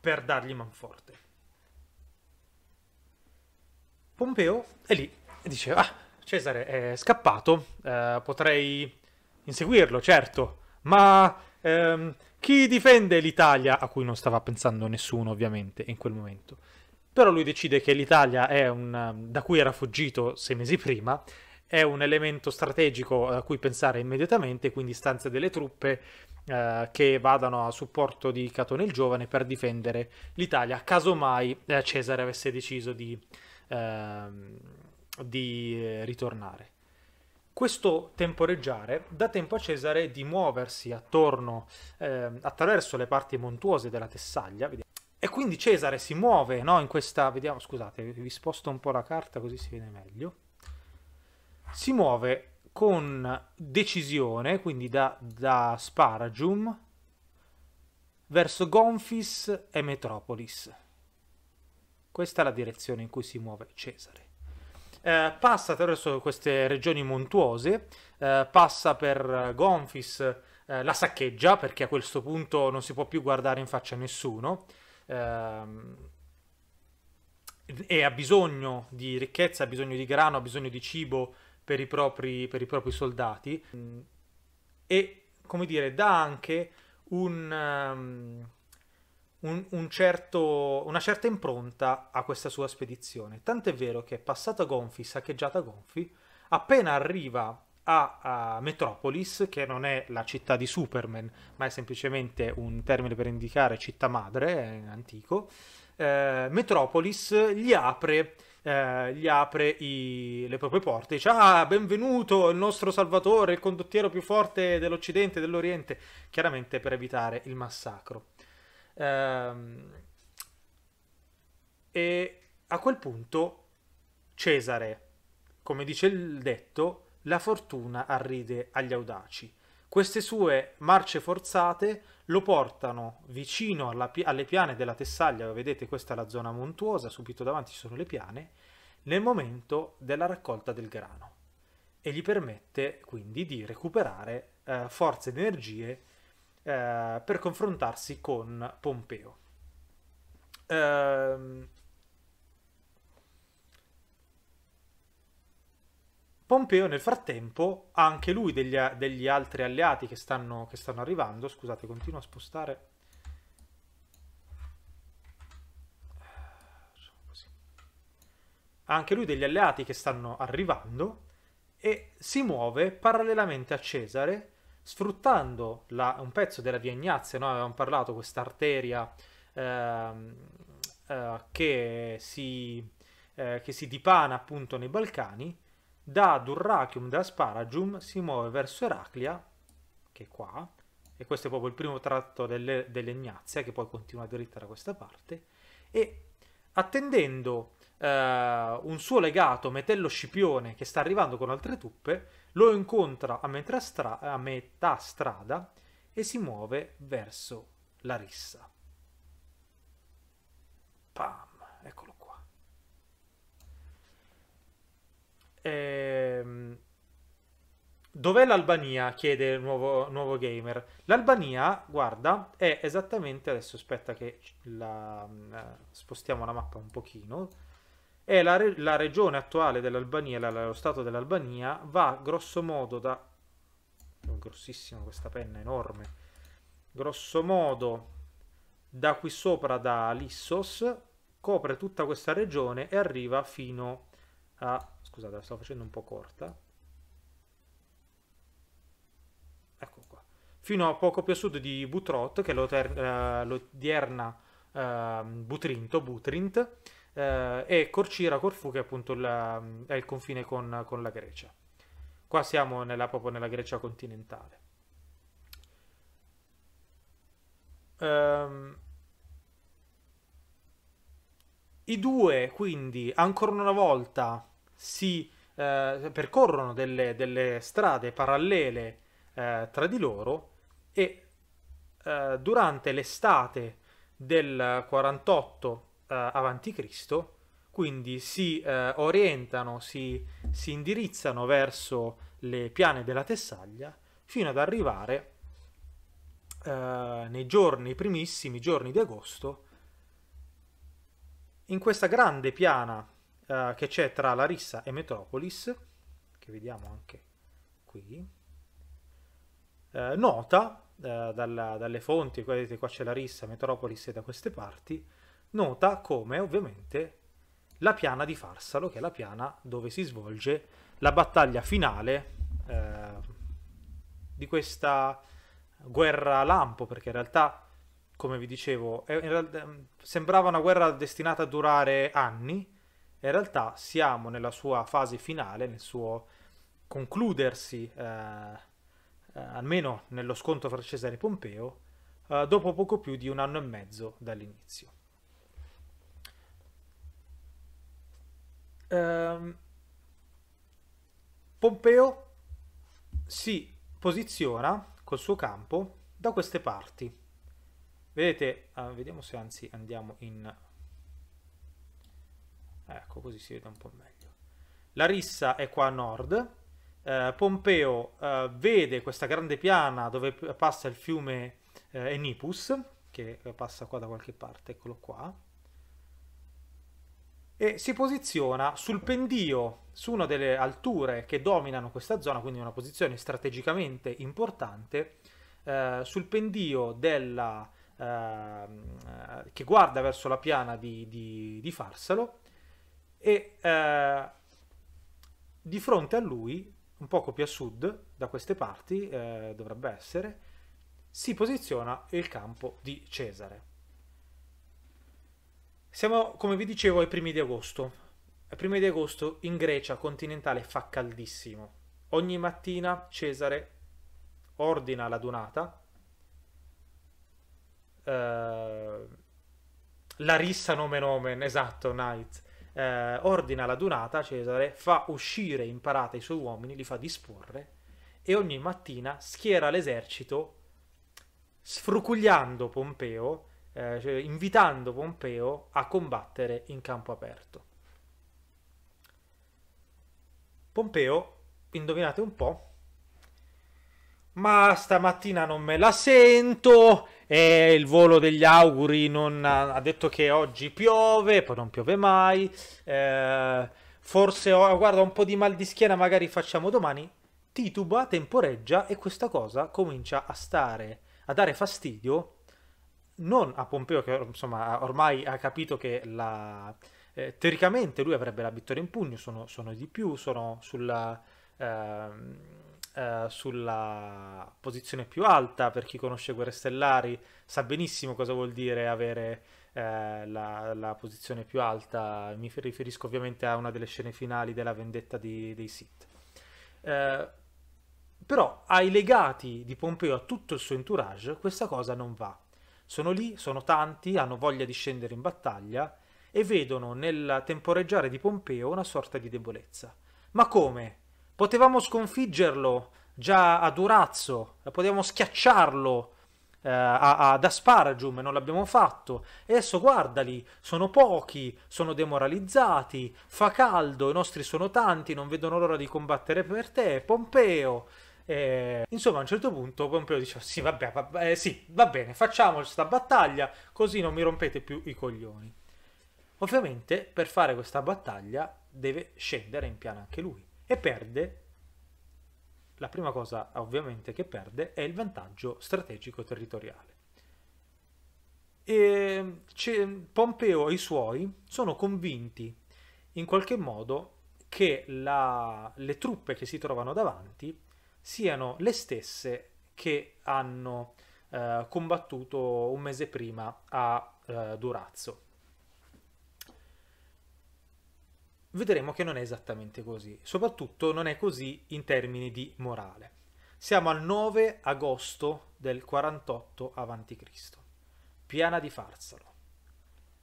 per dargli manforte. Pompeo è lì e dice, ah, Cesare è scappato, eh, potrei inseguirlo, certo, ma ehm, chi difende l'Italia? A cui non stava pensando nessuno, ovviamente, in quel momento. Però lui decide che l'Italia un, um, da cui era fuggito sei mesi prima, è un elemento strategico a cui pensare immediatamente, quindi stanze delle truppe eh, che vadano a supporto di Catone il Giovane per difendere l'Italia, caso mai eh, Cesare avesse deciso di, ehm, eh, di ritornare. Questo temporeggiare dà tempo a Cesare di muoversi attorno, ehm, attraverso le parti montuose della Tessaglia, vediamo e quindi Cesare si muove no, in questa... Vediamo, scusate, vi sposto un po' la carta così si vede meglio. Si muove con decisione, quindi da, da Sparagium, verso Gonfis e Metropolis. Questa è la direzione in cui si muove Cesare. Eh, passa attraverso queste regioni montuose, eh, passa per Gonfis, eh, la saccheggia perché a questo punto non si può più guardare in faccia a nessuno, ehm, e ha bisogno di ricchezza, ha bisogno di grano, ha bisogno di cibo per i propri, per i propri soldati e come dire dà anche un, um, un, certo, una certa impronta a questa sua spedizione. Tant'è vero che è passata Gonfi, saccheggiata Gonfi, appena arriva a, a, Metropolis, che non è la città di Superman, ma è semplicemente un termine per indicare città madre, eh, antico, eh, Metropolis gli apre, eh, gli apre i, le proprie porte, dice ah benvenuto il nostro salvatore, il condottiero più forte dell'Occidente, dell'Oriente, chiaramente per evitare il massacro. Eh, e a quel punto Cesare, come dice il detto, la fortuna arride agli audaci. Queste sue marce forzate lo portano vicino pi alle piane della Tessaglia, vedete questa è la zona montuosa, subito davanti ci sono le piane, nel momento della raccolta del grano e gli permette quindi di recuperare eh, forze ed energie eh, per confrontarsi con Pompeo. Ehm, Pompeo nel frattempo ha anche lui degli, degli altri alleati che stanno, che stanno arrivando. Scusate, continuo a spostare ha anche lui degli alleati che stanno arrivando e si muove parallelamente a Cesare sfruttando la, un pezzo della via Ignazia, noi avevamo parlato questa arteria eh, eh, che, si, eh, che si dipana appunto nei Balcani da Durrachium da Sparagium si muove verso Eraclia, che è qua, e questo è proprio il primo tratto delle, dell'Egnazia, che poi continua dritta da questa parte, e attendendo eh, un suo legato Metello Scipione, che sta arrivando con altre truppe, lo incontra a metà, stra a metà strada e si muove verso Larissa. Pam! Ehm... Dov'è l'Albania? chiede il nuovo, nuovo gamer. L'Albania, guarda, è esattamente... Adesso aspetta che la, mm, eh, spostiamo la mappa un pochino. È la, re, la regione attuale dell'Albania, lo stato dell'Albania, va grosso modo da... Oh, grossissima questa penna, enorme. Grosso modo da qui sopra, da Lissos, copre tutta questa regione e arriva fino a scusate la sto facendo un po' corta ecco qua fino a poco più a sud di Butrot che è eh, l'odierna eh, Butrinto Butrint eh, e Corcira Corfu che è appunto la, ehm, è il confine con, con, la Grecia qua siamo nella, proprio nella Grecia continentale ehm i due, quindi, ancora una volta si eh, percorrono delle, delle, strade parallele eh, tra di loro e eh, durante l'estate del 48 eh, a.C., quindi si eh, orientano, si, si indirizzano verso le piane della Tessaglia fino ad arrivare Uh, nei giorni, primissimi giorni di agosto, in questa grande piana eh, che c'è tra Larissa e Metropolis, che vediamo anche qui, uh, nota eh, dalla, dalle fonti, vedete qua c'è Larissa, Metropolis e da queste parti, nota come ovviamente la piana di Farsalo, che è la piana dove si svolge la battaglia finale di questa guerra lampo, perché in realtà come vi dicevo, è, è, mm, sembrava una guerra destinata a durare anni, in realtà siamo nella sua fase finale, nel suo concludersi, eh, eh, almeno nello scontro fra Cesare e Pompeo, eh, dopo poco più di un anno e mezzo dall'inizio. Ehm, Pompeo si posiziona col suo campo da queste parti. Vedete, ah, vediamo se anzi andiamo in Ecco, così si vede un po' meglio. la rissa è qua a nord. Eh, Pompeo eh, vede questa grande piana dove passa il fiume eh, Enipus, che eh, passa qua da qualche parte, eccolo qua. E si posiziona sul pendio, su una delle alture che dominano questa zona, quindi una posizione strategicamente importante, eh, sul pendio della, ehm, eh, che guarda verso la piana di, di, di Farsalo e eh, di fronte a lui, un poco più a sud, da queste parti eh, dovrebbe essere, si posiziona il campo di Cesare. Siamo, come vi dicevo, ai primi di agosto. Ai primi di agosto in Grecia continentale fa caldissimo. Ogni mattina Cesare ordina la donata, eh, la rissa nome nomen, esatto, Knight, eh, ordina la dunata a Cesare, fa uscire in parata i suoi uomini, li fa disporre e ogni mattina schiera l'esercito sfrucugliando Pompeo, eh, cioè invitando Pompeo a combattere in campo aperto. Pompeo, indovinate un po', ma stamattina non me la sento e il volo degli auguri non ha, ha detto che oggi piove, poi non piove mai, eh, forse ho, guarda un po' di mal di schiena, magari facciamo domani, tituba, temporeggia e questa cosa comincia a stare, a dare fastidio non a Pompeo che insomma ormai ha capito che la, eh, teoricamente lui avrebbe la vittoria in pugno, sono, sono di più, sono sulla... Eh, eh, sulla posizione più alta, per chi conosce Guerre Stellari sa benissimo cosa vuol dire avere eh, la, la, posizione più alta, mi riferisco ovviamente a una delle scene finali della vendetta di, dei Sith. Eh, però ai legati di Pompeo, a tutto il suo entourage, questa cosa non va. Sono lì, sono tanti, hanno voglia di scendere in battaglia e vedono nel temporeggiare di Pompeo una sorta di debolezza. Ma come? Potevamo sconfiggerlo già a Durazzo, potevamo schiacciarlo eh, a, ad Aspargium, non l'abbiamo fatto. E adesso guardali, sono pochi, sono demoralizzati, fa caldo, i nostri sono tanti, non vedono l'ora di combattere per te, Pompeo. Eh, insomma, a un certo punto Pompeo dice: Sì, vabbè, vabbè eh, sì, va bene, facciamo questa battaglia, così non mi rompete più i coglioni. Ovviamente, per fare questa battaglia, deve scendere in piano anche lui e perde, la prima cosa ovviamente che perde è il vantaggio strategico territoriale. E Pompeo e i suoi sono convinti in qualche modo che la, le truppe che si trovano davanti siano le stesse che hanno eh, combattuto un mese prima a eh, Durazzo. vedremo che non è esattamente così, soprattutto non è così in termini di morale. Siamo al 9 agosto del 48 a.C. Piana di Farsalo.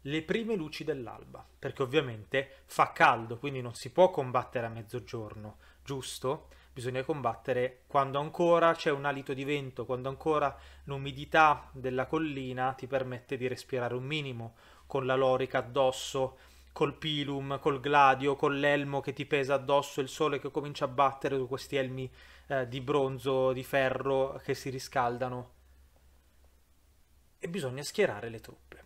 Le prime luci dell'alba, perché ovviamente fa caldo, quindi non si può combattere a mezzogiorno, giusto? Bisogna combattere quando ancora c'è un alito di vento, quando ancora l'umidità della collina ti permette di respirare un minimo, con la lorica addosso col pilum, col gladio, con l'elmo che ti pesa addosso, il sole che comincia a battere su questi elmi eh, di bronzo, di ferro che si riscaldano. E bisogna schierare le truppe.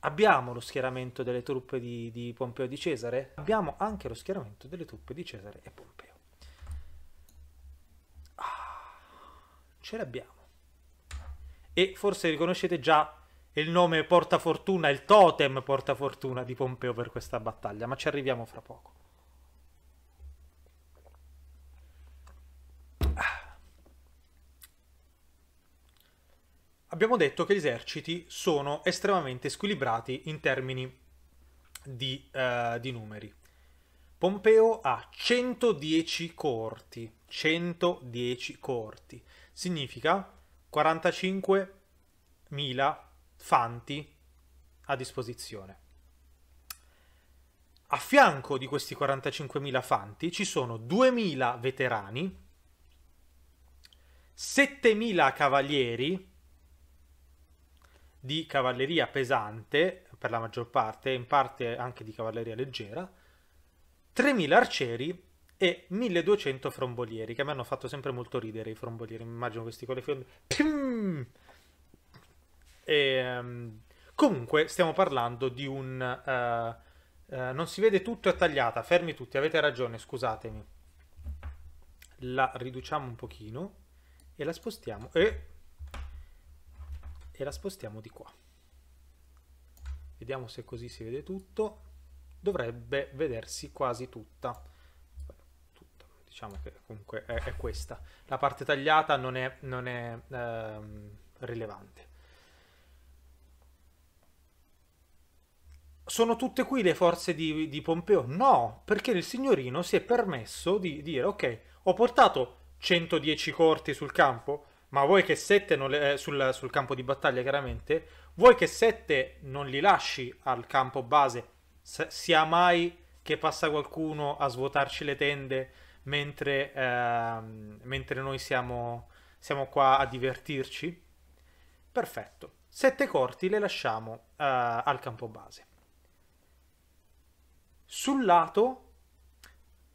Abbiamo lo schieramento delle truppe di, di Pompeo e di Cesare, abbiamo anche lo schieramento delle truppe di Cesare e Pompeo. Ah, ce l'abbiamo. E forse riconoscete già il nome porta fortuna, il totem porta fortuna di Pompeo per questa battaglia, ma ci arriviamo fra poco. Abbiamo detto che gli eserciti sono estremamente squilibrati in termini di, uh, di numeri. Pompeo ha 110 corti, 110 corti, significa 45.000 fanti a disposizione. A fianco di questi 45.000 fanti ci sono 2.000 veterani, 7.000 cavalieri di cavalleria pesante, per la maggior parte, in parte anche di cavalleria leggera, 3.000 arcieri e 1.200 frombolieri, che mi hanno fatto sempre molto ridere i frombolieri, mi immagino questi con le fiondole. E, um, comunque stiamo parlando di un... Uh, uh, non si vede tutto è tagliata, fermi tutti, avete ragione, scusatemi. La riduciamo un pochino e la spostiamo e, e la spostiamo di qua. Vediamo se così si vede tutto. Dovrebbe vedersi quasi tutta diciamo che comunque è, è, questa. La parte tagliata non è, non è ehm, rilevante. sono tutte qui le forze di, di, Pompeo? No, perché il signorino si è permesso di dire ok, ho portato 110 corti sul campo, ma vuoi che 7 le, eh, sul, sul, campo di battaglia chiaramente, vuoi che 7 non li lasci al campo base, S sia mai che passa qualcuno a svuotarci le tende mentre, eh, mentre noi siamo, siamo qua a divertirci? Perfetto, 7 corti le lasciamo eh, al campo base. Sul lato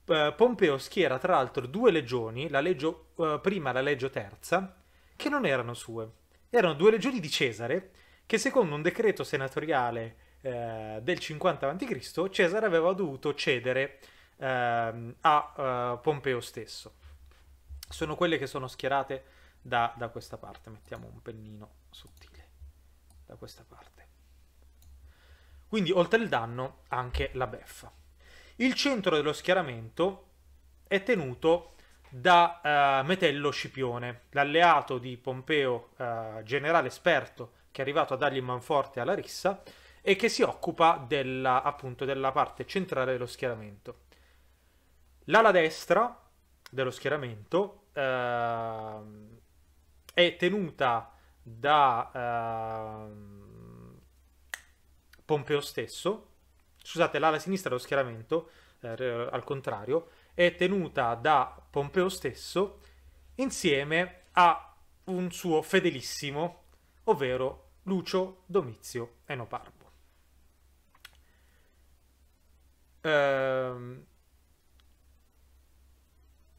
eh, Pompeo schiera tra l'altro due legioni, la legio eh, prima e la legio terza, che non erano sue. Erano due legioni di Cesare che secondo un decreto senatoriale eh, del 50 a.C. Cesare aveva dovuto cedere ehm, a eh, Pompeo stesso. Sono quelle che sono schierate da, da questa parte. Mettiamo un pennino sottile da questa parte. Quindi oltre il danno anche la beffa. Il centro dello schieramento è tenuto da uh, Metello Scipione, l'alleato di Pompeo, uh, generale esperto che è arrivato a dargli manforte alla rissa e che si occupa della, appunto della parte centrale dello schieramento. L'ala destra dello schieramento uh, è tenuta da ehm, Pompeo stesso, scusate, l'ala sinistra dello schieramento, eh, al contrario, è tenuta da Pompeo stesso insieme a un suo fedelissimo, ovvero Lucio Domizio Enoparbo. Ehm,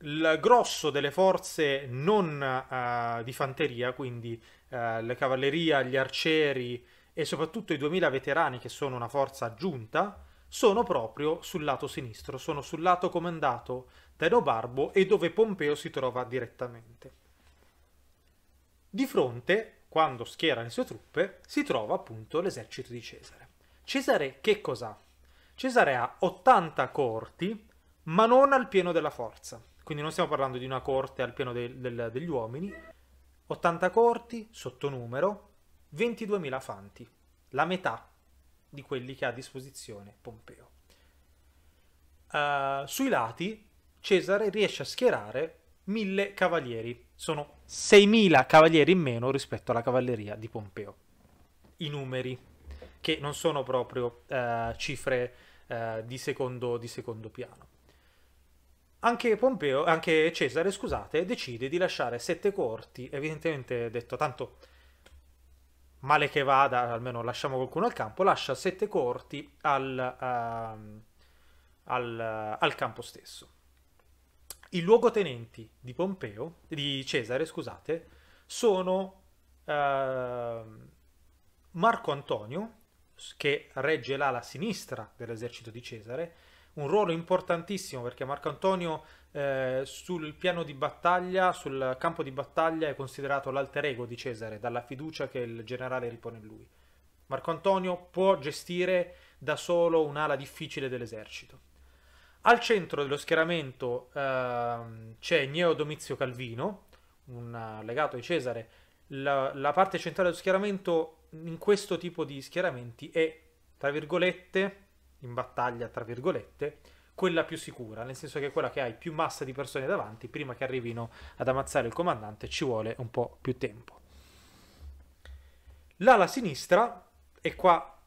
il grosso delle forze non eh, di fanteria, quindi eh, la cavalleria, gli arcieri, e soprattutto i 2000 veterani che sono una forza aggiunta sono proprio sul lato sinistro, sono sul lato comandato da Enobarbo e dove Pompeo si trova direttamente. Di fronte, quando schiera le sue truppe, si trova appunto l'esercito di Cesare. Cesare che cos'ha? Cesare ha 80 corti, ma non al pieno della forza. Quindi non stiamo parlando di una corte al pieno del, del, degli uomini. 80 corti, sottonumero, 22.000 fanti, la metà di quelli che ha a disposizione Pompeo. Uh, sui lati Cesare riesce a schierare 1.000 cavalieri, sono 6.000 cavalieri in meno rispetto alla cavalleria di Pompeo. I numeri, che non sono proprio uh, cifre uh, di, secondo, di secondo piano. Anche, Pompeo, anche Cesare, scusate, decide di lasciare sette corti, evidentemente detto tanto male che vada, almeno lasciamo qualcuno al campo, lascia 7 corti al, uh, al, al campo stesso. I luogotenenti di Pompeo, di Cesare, scusate, sono uh, Marco Antonio, che regge l'ala sinistra dell'esercito di Cesare, un ruolo importantissimo perché Marco Antonio eh, sul piano di battaglia, sul campo di battaglia è considerato l'alter ego di Cesare, dalla fiducia che il generale ripone in lui. Marco Antonio può gestire da solo un'ala difficile dell'esercito. Al centro dello schieramento eh, c'è Gneo Domizio Calvino, un legato di Cesare. La, la parte centrale dello schieramento in questo tipo di schieramenti è, tra virgolette, in battaglia, tra virgolette, quella più sicura, nel senso che è quella che hai più massa di persone davanti, prima che arrivino ad ammazzare il comandante ci vuole un po' più tempo. L'ala sinistra, e qua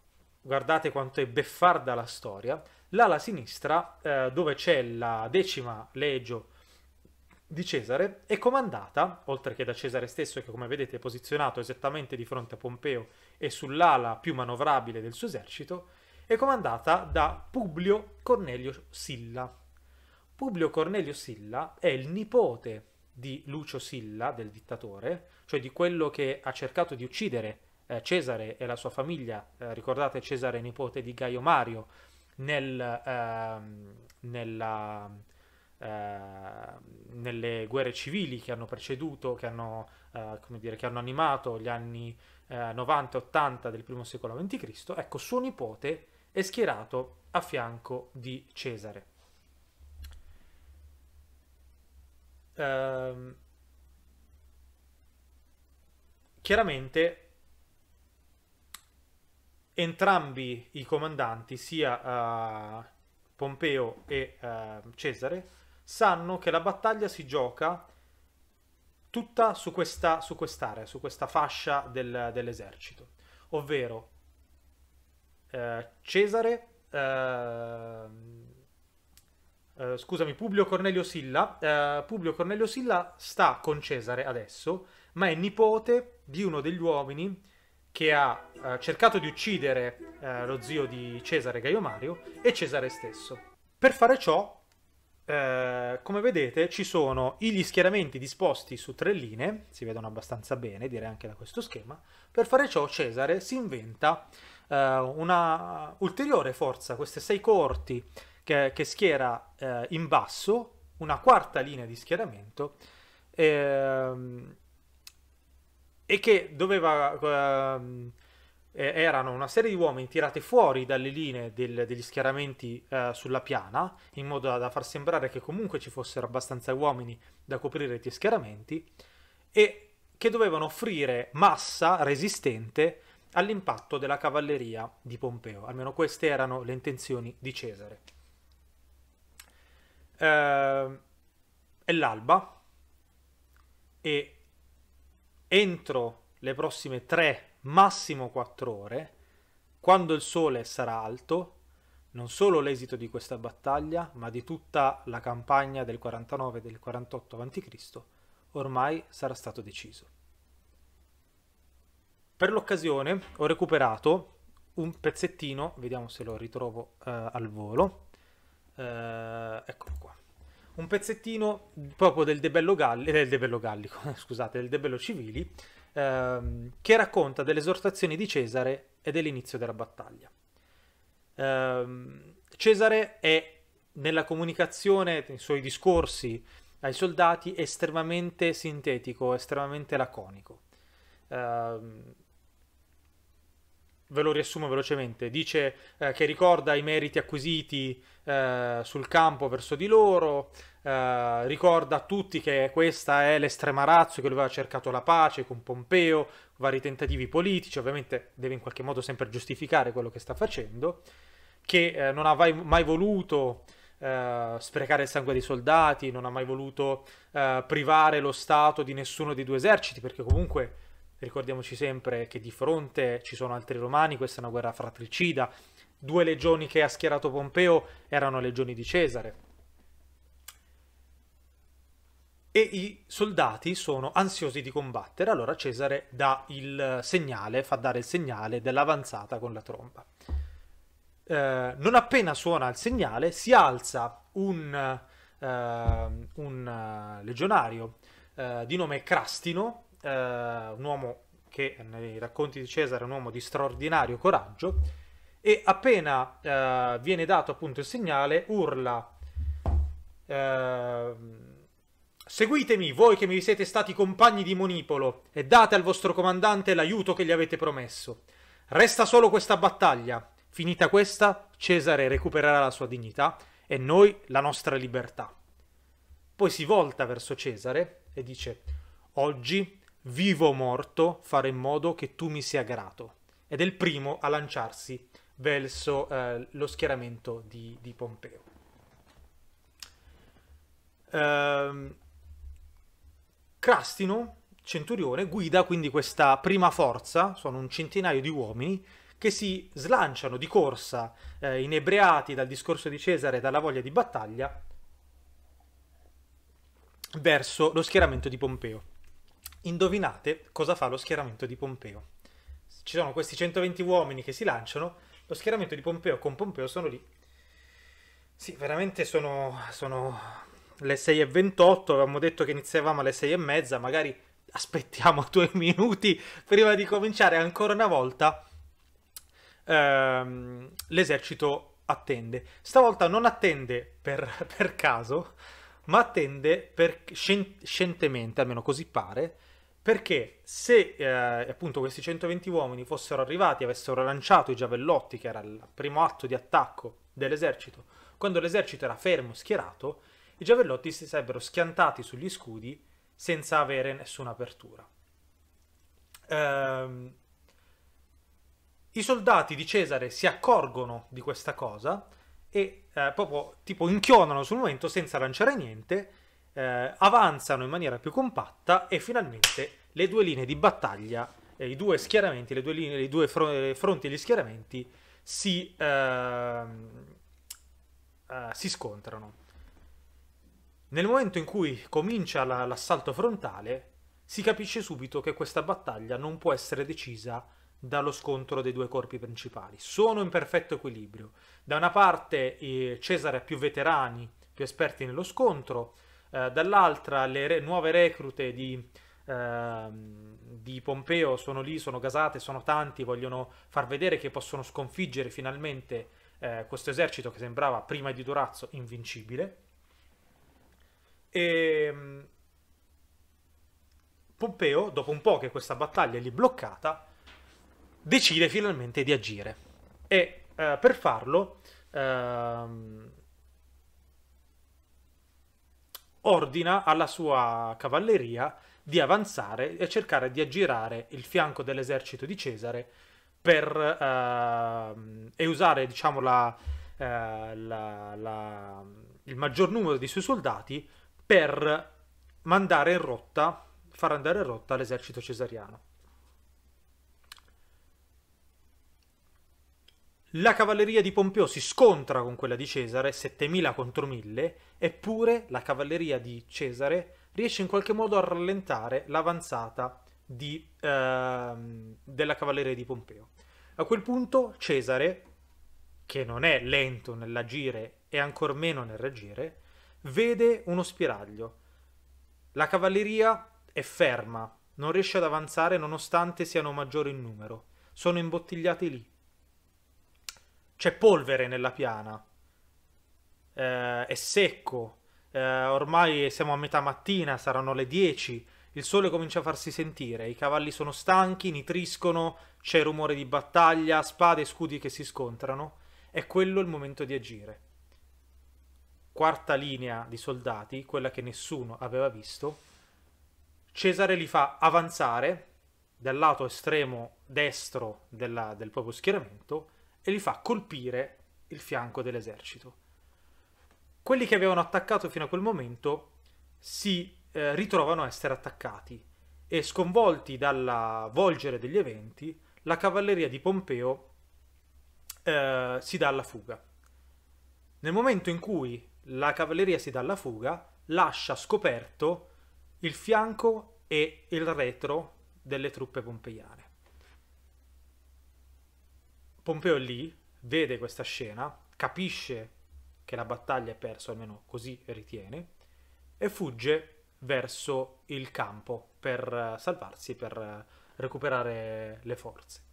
guardate quanto è beffarda la storia, l'ala sinistra, eh, dove c'è la decima legio di Cesare, è comandata, oltre che da Cesare stesso, che come vedete è posizionato esattamente di fronte a Pompeo e sull'ala più manovrabile del suo esercito, e comandata da Publio Cornelio Silla. Publio Cornelio Silla è il nipote di Lucio Silla, del dittatore, cioè di quello che ha cercato di uccidere eh, Cesare e la sua famiglia, eh, ricordate Cesare nipote di Gaio Mario, nel, eh, nella, ehm, nelle guerre civili che hanno preceduto, che hanno, eh, dire, che hanno animato gli anni 90-80 eh, del primo secolo a.C., ecco suo nipote e schierato a fianco di Cesare. Ehm, chiaramente entrambi i comandanti, sia uh, Pompeo e uh, Cesare, sanno che la battaglia si gioca tutta su questa, su quest'area, su questa fascia del, dell'esercito, ovvero eh, Cesare, ehm, eh, scusami, Publio Cornelio Silla. Eh, Publio Cornelio Silla sta con Cesare adesso, ma è nipote di uno degli uomini che ha eh, cercato di uccidere lo zio di Cesare Gaio Mario e Cesare stesso. Per fare ciò, Uh, come vedete ci sono gli schieramenti disposti su tre linee, si vedono abbastanza bene, direi anche da questo schema. Per fare ciò Cesare si inventa eh, una ulteriore forza, queste sei coorti che, che schiera eh, in basso, una quarta linea di schieramento, ehm, e che doveva... Ehm, erano una serie di uomini tirati fuori dalle linee del, degli schieramenti eh, sulla piana, in modo da, da, far sembrare che comunque ci fossero abbastanza uomini da coprire gli schieramenti, e che dovevano offrire massa resistente all'impatto della cavalleria di Pompeo. Almeno queste erano le intenzioni di Cesare. Eh, è l'alba e entro le prossime 3, massimo 4 ore, quando il sole sarà alto, non solo l'esito di questa battaglia, ma di tutta la campagna del 49 e del 48 a.C., ormai sarà stato deciso. Per l'occasione ho recuperato un pezzettino, vediamo se lo ritrovo uh, al volo, uh, eccolo qua, un pezzettino proprio del Debello, Galli, del Debello Gallico, [laughs] scusate, del Debello Civili, uh, che racconta delle esortazioni di Cesare e dell'inizio della battaglia. Ehm, Cesare è nella comunicazione, nei suoi discorsi ai soldati, estremamente sintetico, estremamente laconico. Uh, ve lo riassumo velocemente, dice eh, che ricorda i meriti acquisiti eh, sul campo verso di loro, eh, ricorda a tutti che questa è l'estrema razza che lui aveva cercato la pace con Pompeo, vari tentativi politici, ovviamente deve in qualche modo sempre giustificare quello che sta facendo, che eh, non ha mai, mai voluto eh, sprecare il sangue dei soldati, non ha mai voluto eh, privare lo Stato di nessuno dei due eserciti, perché comunque Ricordiamoci sempre che di fronte ci sono altri romani, questa è una guerra fratricida. Due legioni che ha schierato Pompeo erano legioni di Cesare. E i soldati sono ansiosi di combattere, allora Cesare dà il segnale, fa dare il segnale dell'avanzata con la tromba. Eh, non appena suona il segnale, si alza un, eh, un eh, legionario eh, di nome Crastino, eh, un uomo che nei racconti di Cesare è un uomo di straordinario coraggio, e appena eh, viene dato appunto il segnale urla eh, seguitemi voi che mi siete stati compagni di Monipolo e date al vostro comandante l'aiuto che gli avete promesso. Resta solo questa battaglia. Finita questa, Cesare recupererà la sua dignità e noi la nostra libertà. Poi si volta verso Cesare e dice Oggi vivo o morto, fare in modo che tu mi sia grato. Ed è il primo a lanciarsi verso eh, lo schieramento di, di Pompeo. Ehm, Crastino, centurione, guida quindi questa prima forza, sono un centinaio di uomini, che si slanciano di corsa, eh, inebriati dal discorso di Cesare e dalla voglia di battaglia, verso lo schieramento di Pompeo. Indovinate cosa fa lo schieramento di Pompeo. Ci sono questi 120 uomini che si lanciano, lo schieramento di Pompeo con Pompeo sono lì. Sì, veramente sono, sono le 6.28, avevamo detto che iniziavamo alle 6.30, magari aspettiamo [laughs] due minuti prima di cominciare ancora una volta. Ehm, l'esercito attende. Stavolta non attende per, per caso, ma attende per, scientemente, almeno così pare, perché se eh, appunto questi 120 uomini fossero arrivati, avessero lanciato i giavellotti, che era il primo atto di attacco dell'esercito, quando l'esercito era fermo, schierato, i giavellotti si sarebbero schiantati sugli scudi senza avere nessuna apertura. Ehm, I soldati di Cesare si accorgono di questa cosa e eh, proprio tipo inchionano sul momento senza lanciare niente eh, avanzano in maniera più compatta e finalmente le due linee di battaglia, eh, i due schieramenti, le due, linee, i due fron- fronti e gli schieramenti si, ehm, eh, si scontrano. Nel momento in cui comincia la, l'assalto frontale, si capisce subito che questa battaglia non può essere decisa dallo scontro dei due corpi principali. Sono in perfetto equilibrio. Da una parte eh, Cesare ha più veterani, più esperti nello scontro, eh, dall'altra le re- nuove reclute di, eh, di, Pompeo sono lì, sono gasate, sono tanti, vogliono far vedere che possono sconfiggere finalmente eh, questo esercito che sembrava prima di Durazzo invincibile. E ehm, Pompeo, dopo un po' che questa battaglia è lì bloccata, decide finalmente di agire e eh, per farlo ehm, ordina alla sua cavalleria di avanzare e cercare di aggirare il fianco dell'esercito di Cesare per, eh, e usare diciamo, la, eh, la, la, il maggior numero dei suoi soldati per mandare in rotta, far andare in rotta l'esercito cesariano. La cavalleria di Pompeo si scontra con quella di Cesare, 7000 contro 1000, eppure la cavalleria di Cesare riesce in qualche modo a rallentare l'avanzata di, eh, della cavalleria di Pompeo. A quel punto Cesare, che non è lento nell'agire e ancor meno nel reagire, vede uno spiraglio. La cavalleria è ferma, non riesce ad avanzare nonostante siano maggiori in numero. Sono imbottigliati lì, c'è polvere nella piana, eh, è secco, eh, ormai siamo a metà mattina, saranno le 10, il sole comincia a farsi sentire, i cavalli sono stanchi, nitriscono, c'è rumore di battaglia, spade e scudi che si scontrano, è quello il momento di agire. Quarta linea di soldati, quella che nessuno aveva visto, Cesare li fa avanzare dal lato estremo destro della, del proprio schieramento e li fa colpire il fianco dell'esercito. Quelli che avevano attaccato fino a quel momento si eh, ritrovano a essere attaccati e sconvolti dalla volgere degli eventi, la cavalleria di Pompeo eh, si dà alla fuga. Nel momento in cui la cavalleria si dà alla fuga, lascia scoperto il fianco e il retro delle truppe pompeiane. Pompeo lì vede questa scena, capisce che la battaglia è persa, almeno così ritiene, e fugge verso il campo per eh, salvarsi, per eh, recuperare le forze.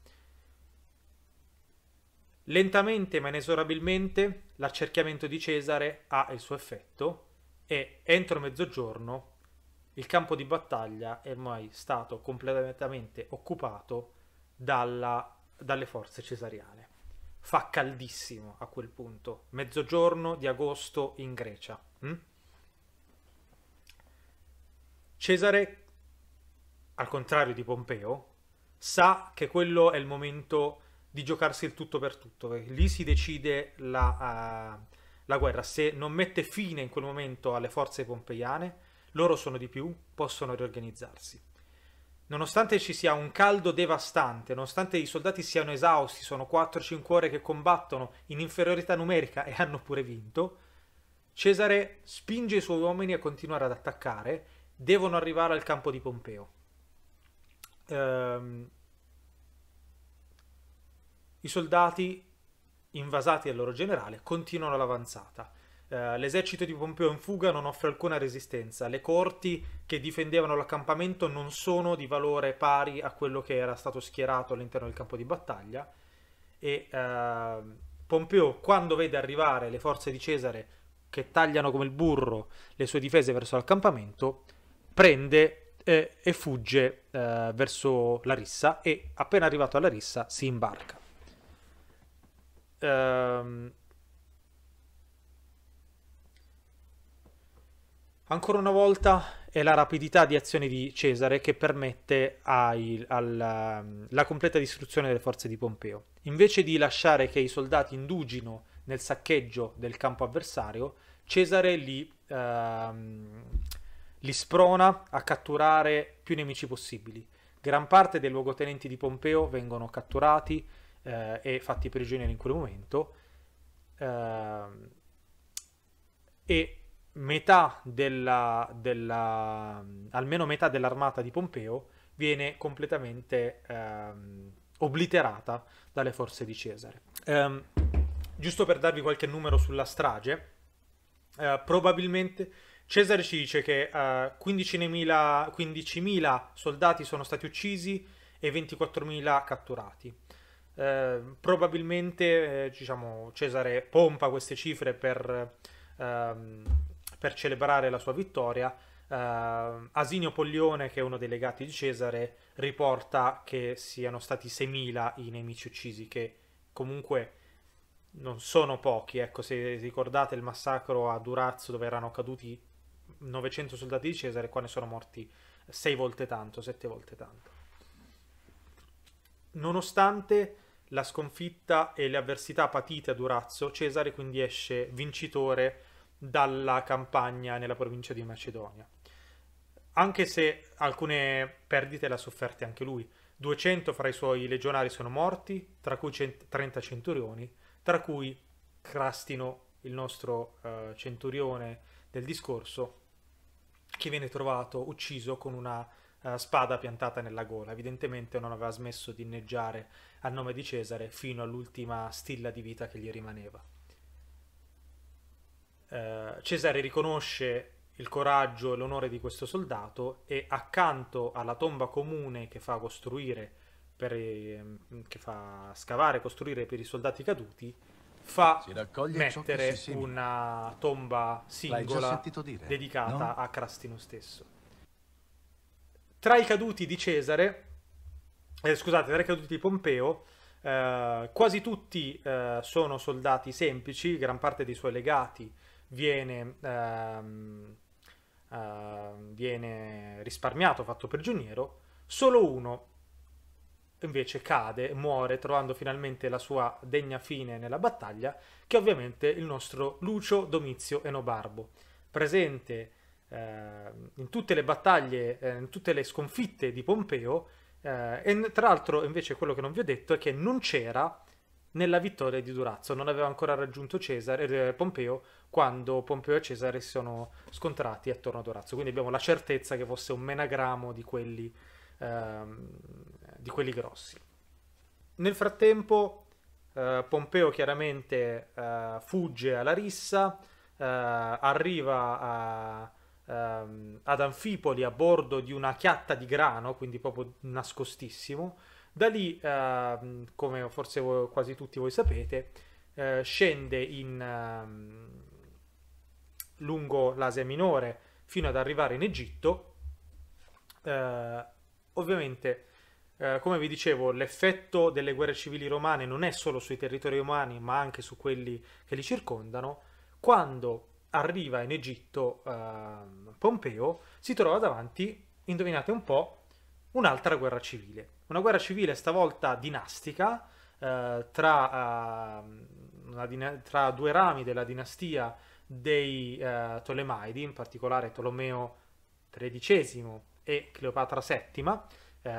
Lentamente ma inesorabilmente l'accerchiamento di Cesare ha il suo effetto e entro mezzogiorno il campo di battaglia è ormai stato completamente occupato dalla dalle forze cesariane. Fa caldissimo a quel punto, mezzogiorno di agosto in Grecia. Hm? Cesare, al contrario di Pompeo, sa che quello è il momento di giocarsi il tutto per tutto, lì si decide la, uh, la guerra. Se non mette fine in quel momento alle forze pompeiane, loro sono di più, possono riorganizzarsi. Nonostante ci sia un caldo devastante, nonostante i soldati siano esausti, sono 4-5 ore che combattono in inferiorità numerica e hanno pure vinto, Cesare spinge i suoi uomini a continuare ad attaccare, devono arrivare al campo di Pompeo. Ehm, I soldati, invasati dal loro generale, continuano l'avanzata. Eh, l'esercito di Pompeo in fuga non offre alcuna resistenza. Le corti che difendevano l'accampamento non sono di valore pari a quello che era stato schierato all'interno del campo di battaglia. E uh, Pompeo, quando vede arrivare le forze di Cesare che tagliano come il burro le sue difese verso l'accampamento, prende eh, e fugge eh, verso rissa e appena arrivato alla rissa si imbarca. Ehm. Ancora una volta è la rapidità di azione di Cesare che permette ai, alla, um, la completa distruzione delle forze di Pompeo. Invece di lasciare che i soldati indugino nel saccheggio del campo avversario, Cesare li, ehm, li sprona a catturare più nemici possibili. Gran parte dei luogotenenti di Pompeo vengono catturati eh, e fatti prigionieri in quel momento. Eh, e metà della, della, almeno metà dell'armata di Pompeo viene completamente ehm, obliterata dalle forze di Cesare. Ehm, giusto per darvi qualche numero sulla strage, eh, probabilmente Cesare ci dice che eh, 15.000, 15.000 soldati sono stati uccisi e 24.000 catturati. Ehm, eh, probabilmente diciamo, Cesare pompa queste cifre per ehm, per celebrare la sua vittoria, Uh, Asinio Pollione, che è uno dei legati di Cesare, riporta che siano stati 6.000 i nemici uccisi, che comunque non sono pochi. Ecco, se ricordate il massacro a Durazzo dove erano caduti 900 soldati di Cesare, qua ne sono morti 6 volte tanto, 7 volte tanto. Nonostante la sconfitta e le avversità patite a Durazzo, Cesare quindi esce vincitore dalla campagna nella provincia di Macedonia. Anche se alcune perdite le ha sofferte anche lui. 200 fra i suoi legionari sono morti, tra cui 30 centurioni, tra cui Crastino, il nostro uh, centurione del discorso, che viene trovato ucciso con una uh, spada piantata nella gola. Evidentemente non aveva smesso di inneggiare a nome di Cesare fino all'ultima stilla di vita che gli rimaneva. Eh, Cesare riconosce il coraggio e l'onore di questo soldato e accanto alla tomba comune che fa costruire per, mm, che fa scavare e costruire per i soldati caduti fa mettere una tomba singola dedicata no? a Crastino stesso. Tra i caduti di Cesare, eh, scusate, tra i caduti di Pompeo, eh, quasi tutti eh, sono soldati semplici, gran parte dei suoi legati viene, ehm, ehm, viene risparmiato, fatto prigioniero, solo uno invece cade, muore, trovando finalmente la sua degna fine nella battaglia, che è ovviamente il nostro Lucio Domizio Enobarbo, presente eh, in tutte le battaglie, eh, in tutte le sconfitte di Pompeo, eh, e tra l'altro invece quello che non vi ho detto è che non c'era nella vittoria di Durazzo. Non aveva ancora raggiunto Cesare, eh, Pompeo quando Pompeo e Cesare si sono scontrati attorno a Durazzo. Quindi abbiamo la certezza che fosse un menagramo di quelli, ehm, di quelli grossi. Nel frattempo eh, Pompeo chiaramente eh, fugge alla rissa, eh, arriva a, ehm, ad Anfipoli a bordo di una chiatta di grano, quindi proprio nascostissimo, da lì, uh, come forse voi, quasi tutti voi sapete, uh, scende in, uh, lungo l'Asia Minore fino ad arrivare in Egitto. Eh, ovviamente, eh, come vi dicevo, l'effetto delle guerre civili romane non è solo sui territori romani, ma anche su quelli che li circondano. Quando arriva in Egitto ehm, Pompeo, si trova davanti, indovinate un po', un'altra guerra civile una guerra civile stavolta dinastica eh, tra, eh, din- tra, due rami della dinastia dei eh, Tolemaidi, in particolare Tolomeo XIII e Cleopatra VII, eh,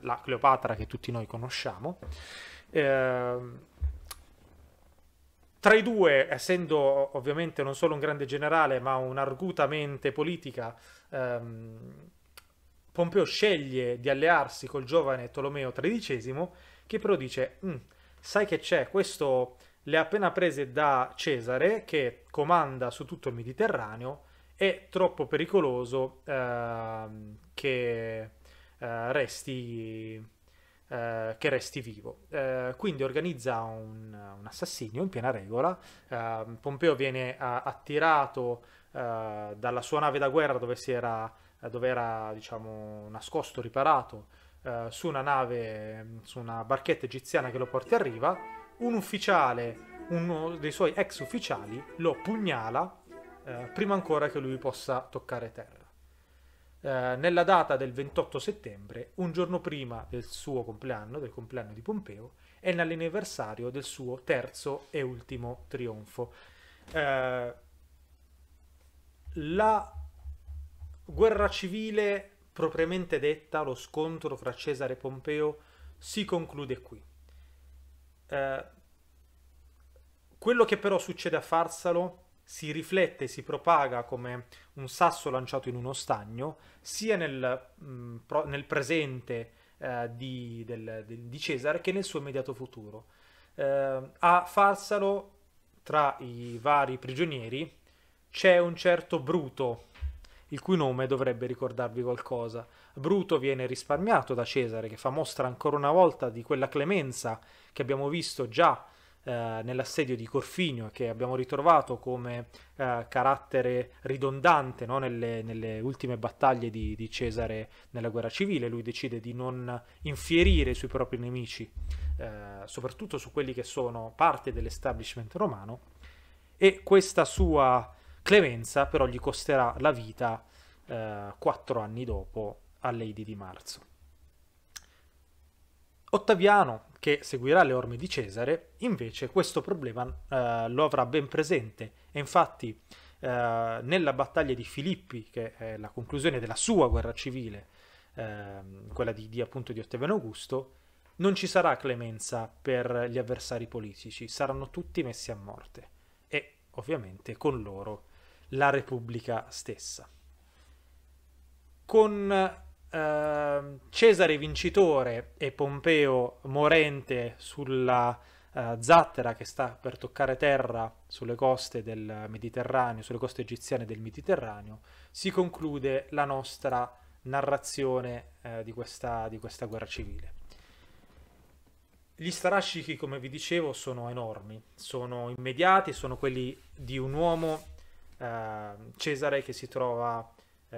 la Cleopatra che tutti noi conosciamo. Ehm, tra i due, essendo ovviamente non solo un grande generale, ma un'arguta mente politica, ehm, Pompeo sceglie di allearsi col giovane Tolomeo XIII, che però dice: mm, Sai che c'è, questo le ha appena prese da Cesare, che comanda su tutto il Mediterraneo, è troppo pericoloso eh, che, eh, resti, eh, che, resti, vivo. Eh, quindi organizza un, un, assassinio in piena regola. Ehm, Pompeo viene eh, attirato eh, dalla sua nave da guerra dove si era eh, dove era diciamo, nascosto, riparato eh, su una nave, su una barchetta egiziana che lo porta a riva, un ufficiale, uno dei suoi ex ufficiali, lo pugnala eh, prima ancora che lui possa toccare terra. Eh, nella data del 28 settembre, un giorno prima del suo compleanno, del compleanno di Pompeo, e nell'anniversario del suo terzo e ultimo trionfo. Eh, la guerra civile propriamente detta, lo scontro fra Cesare e Pompeo, si conclude qui. Eh, quello che però succede a Farsalo si riflette, si propaga come un sasso lanciato in uno stagno, sia nel, mh, mm, pro, nel presente eh, di, del, del, di, Cesare che nel suo immediato futuro. Eh, a Farsalo, tra i vari prigionieri, c'è un certo Bruto, il cui nome dovrebbe ricordarvi qualcosa. Bruto viene risparmiato da Cesare, che fa mostra ancora una volta di quella clemenza che abbiamo visto già eh, nell'assedio di Corfinio, che abbiamo ritrovato come eh, carattere ridondante no? nelle, nelle, ultime battaglie di, di, Cesare nella guerra civile. Lui decide di non infierire sui propri nemici, eh, soprattutto su quelli che sono parte dell'establishment romano, e questa sua Clemenza però gli costerà la vita eh, quattro anni dopo a Lady di Marzo. Ottaviano, che seguirà le orme di Cesare, invece questo problema eh, lo avrà ben presente e infatti eh, nella battaglia di Filippi, che è la conclusione della sua guerra civile, ehm, quella di, di appunto di Ottaviano Augusto, non ci sarà clemenza per gli avversari politici, saranno tutti messi a morte e ovviamente con loro la Repubblica stessa. Con eh, Cesare vincitore e Pompeo morente sulla eh, zattera che sta per toccare terra sulle coste del Mediterraneo, sulle coste egiziane del Mediterraneo, si conclude la nostra narrazione eh, di, questa, di questa guerra civile. Gli strascichi, come vi dicevo, sono enormi, sono immediati, sono quelli di un uomo Ehm, Cesare che si trova uh,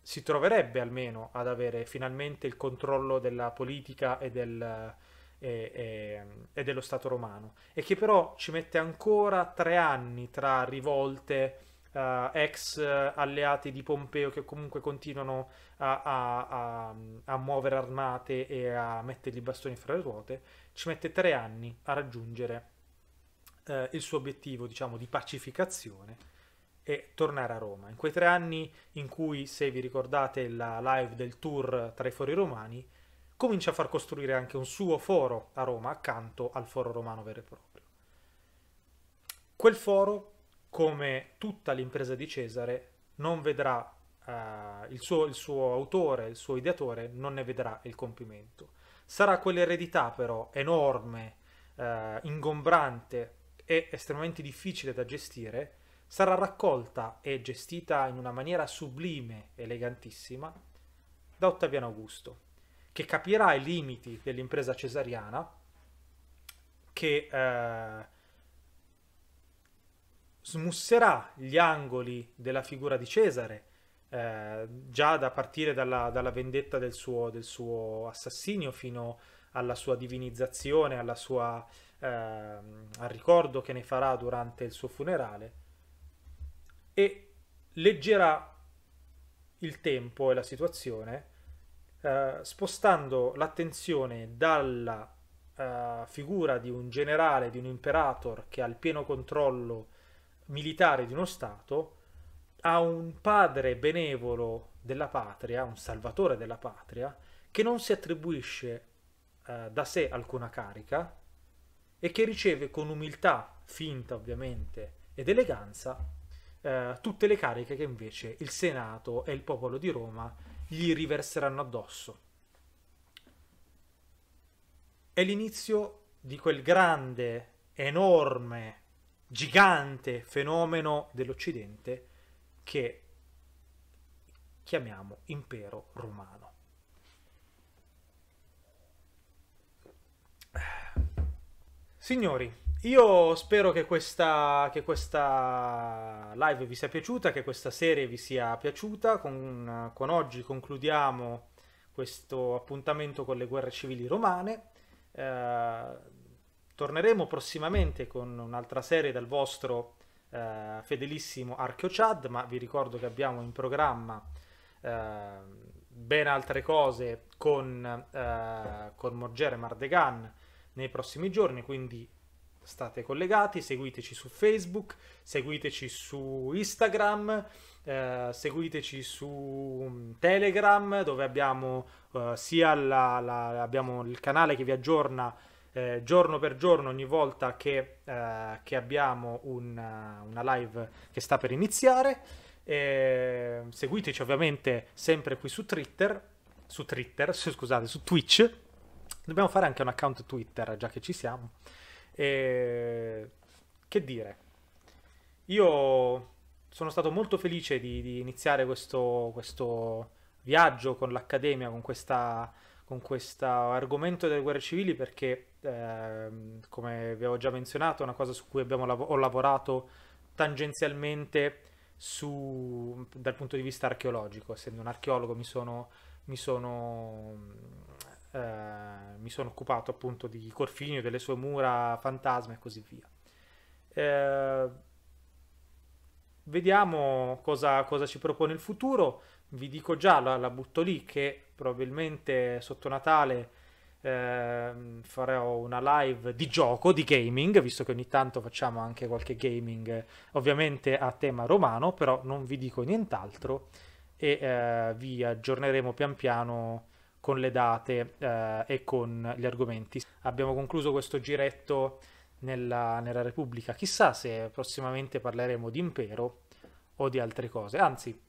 si troverebbe almeno ad avere finalmente il controllo della politica e, del, e, e, e dello Stato romano e che però ci mette ancora tre anni tra rivolte Uh, ex eh, alleati di Pompeo che comunque continuano a, a, a, a, muovere armate e a mettergli bastoni fra le ruote, ci mette tre anni a raggiungere uh, il suo obiettivo, diciamo, di pacificazione e tornare a Roma. In quei tre anni in cui, se vi ricordate la live del tour tra i fori romani, comincia a far costruire anche un suo foro a Roma accanto al foro romano vero e proprio. Quel foro, come tutta l'impresa di Cesare, non vedrà Uh, il, suo, il, suo, autore, il suo ideatore non ne vedrà il compimento. Sarà quell'eredità però enorme, uh, ingombrante e estremamente difficile da gestire sarà raccolta e gestita in una maniera sublime, elegantissima, da Ottaviano Augusto, che capirà i limiti dell'impresa cesariana, che eh, smusserà gli angoli della figura di Cesare, eh, già da partire dalla, dalla vendetta del suo, del suo, assassinio fino alla sua divinizzazione, alla sua, eh, al ricordo che ne farà durante il suo funerale e leggerà il tempo e la situazione eh, spostando l'attenzione dalla eh, figura di un generale, di un imperator che ha il pieno controllo militare di uno Stato, a un padre benevolo della patria, un salvatore della patria, che non si attribuisce eh, da sé alcuna carica e che riceve con umiltà, finta ovviamente, ed eleganza eh, tutte le cariche che invece il Senato e il popolo di Roma gli riverseranno addosso. È l'inizio di quel grande, enorme, gigante fenomeno dell'Occidente che chiamiamo impero romano. Signori, io spero che questa, che questa, live vi sia piaciuta, che questa serie vi sia piaciuta. Con, con oggi concludiamo questo appuntamento con le guerre civili romane. Eh, torneremo prossimamente con un'altra serie dal vostro eh, fedelissimo Archeo Chad, ma vi ricordo che abbiamo in programma eh, ben altre cose con, eh, con Morgere Mardegan nei prossimi giorni, quindi state collegati, seguiteci su Facebook, seguiteci su Instagram, eh, seguiteci su mm, Telegram dove abbiamo eh, sia la, la, abbiamo il canale che vi aggiorna eh, giorno per giorno ogni volta che, eh, che abbiamo un, eh, una live che sta per iniziare. seguiteci ovviamente sempre qui su Twitter, su Twitter, [laughs] scusate, su Twitch. Dobbiamo fare anche un account Twitter, già che ci siamo. E, che dire, io sono stato molto felice di, di iniziare questo, questo, viaggio con l'Accademia, con, questa, con questo argomento delle guerre civili perché, eh, come vi avevo già menzionato, è una cosa su cui abbiamo, ho lavorato tangenzialmente su, dal punto di vista archeologico. Essendo un archeologo mi sono, mi sono eh, mi sono occupato appunto di Corfinio, delle sue mura, fantasma e così via. Eh, vediamo cosa, cosa, ci propone il futuro. Vi dico già, la, la butto lì, che probabilmente sotto Natale eh, farò una live di gioco, di gaming, visto che ogni tanto facciamo anche qualche gaming, ovviamente a tema romano, però non vi dico nient'altro e eh, vi aggiorneremo pian piano con le date eh, e con gli argomenti. Abbiamo concluso questo giretto nella, nella Repubblica. Chissà se prossimamente parleremo di impero o di altre cose. Anzi,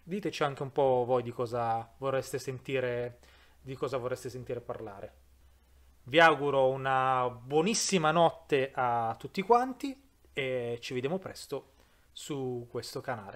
diteci anche un po' voi di cosa vorreste sentire, di cosa vorreste sentire parlare. Vi auguro una buonissima notte a tutti quanti e ci vediamo presto su questo canale.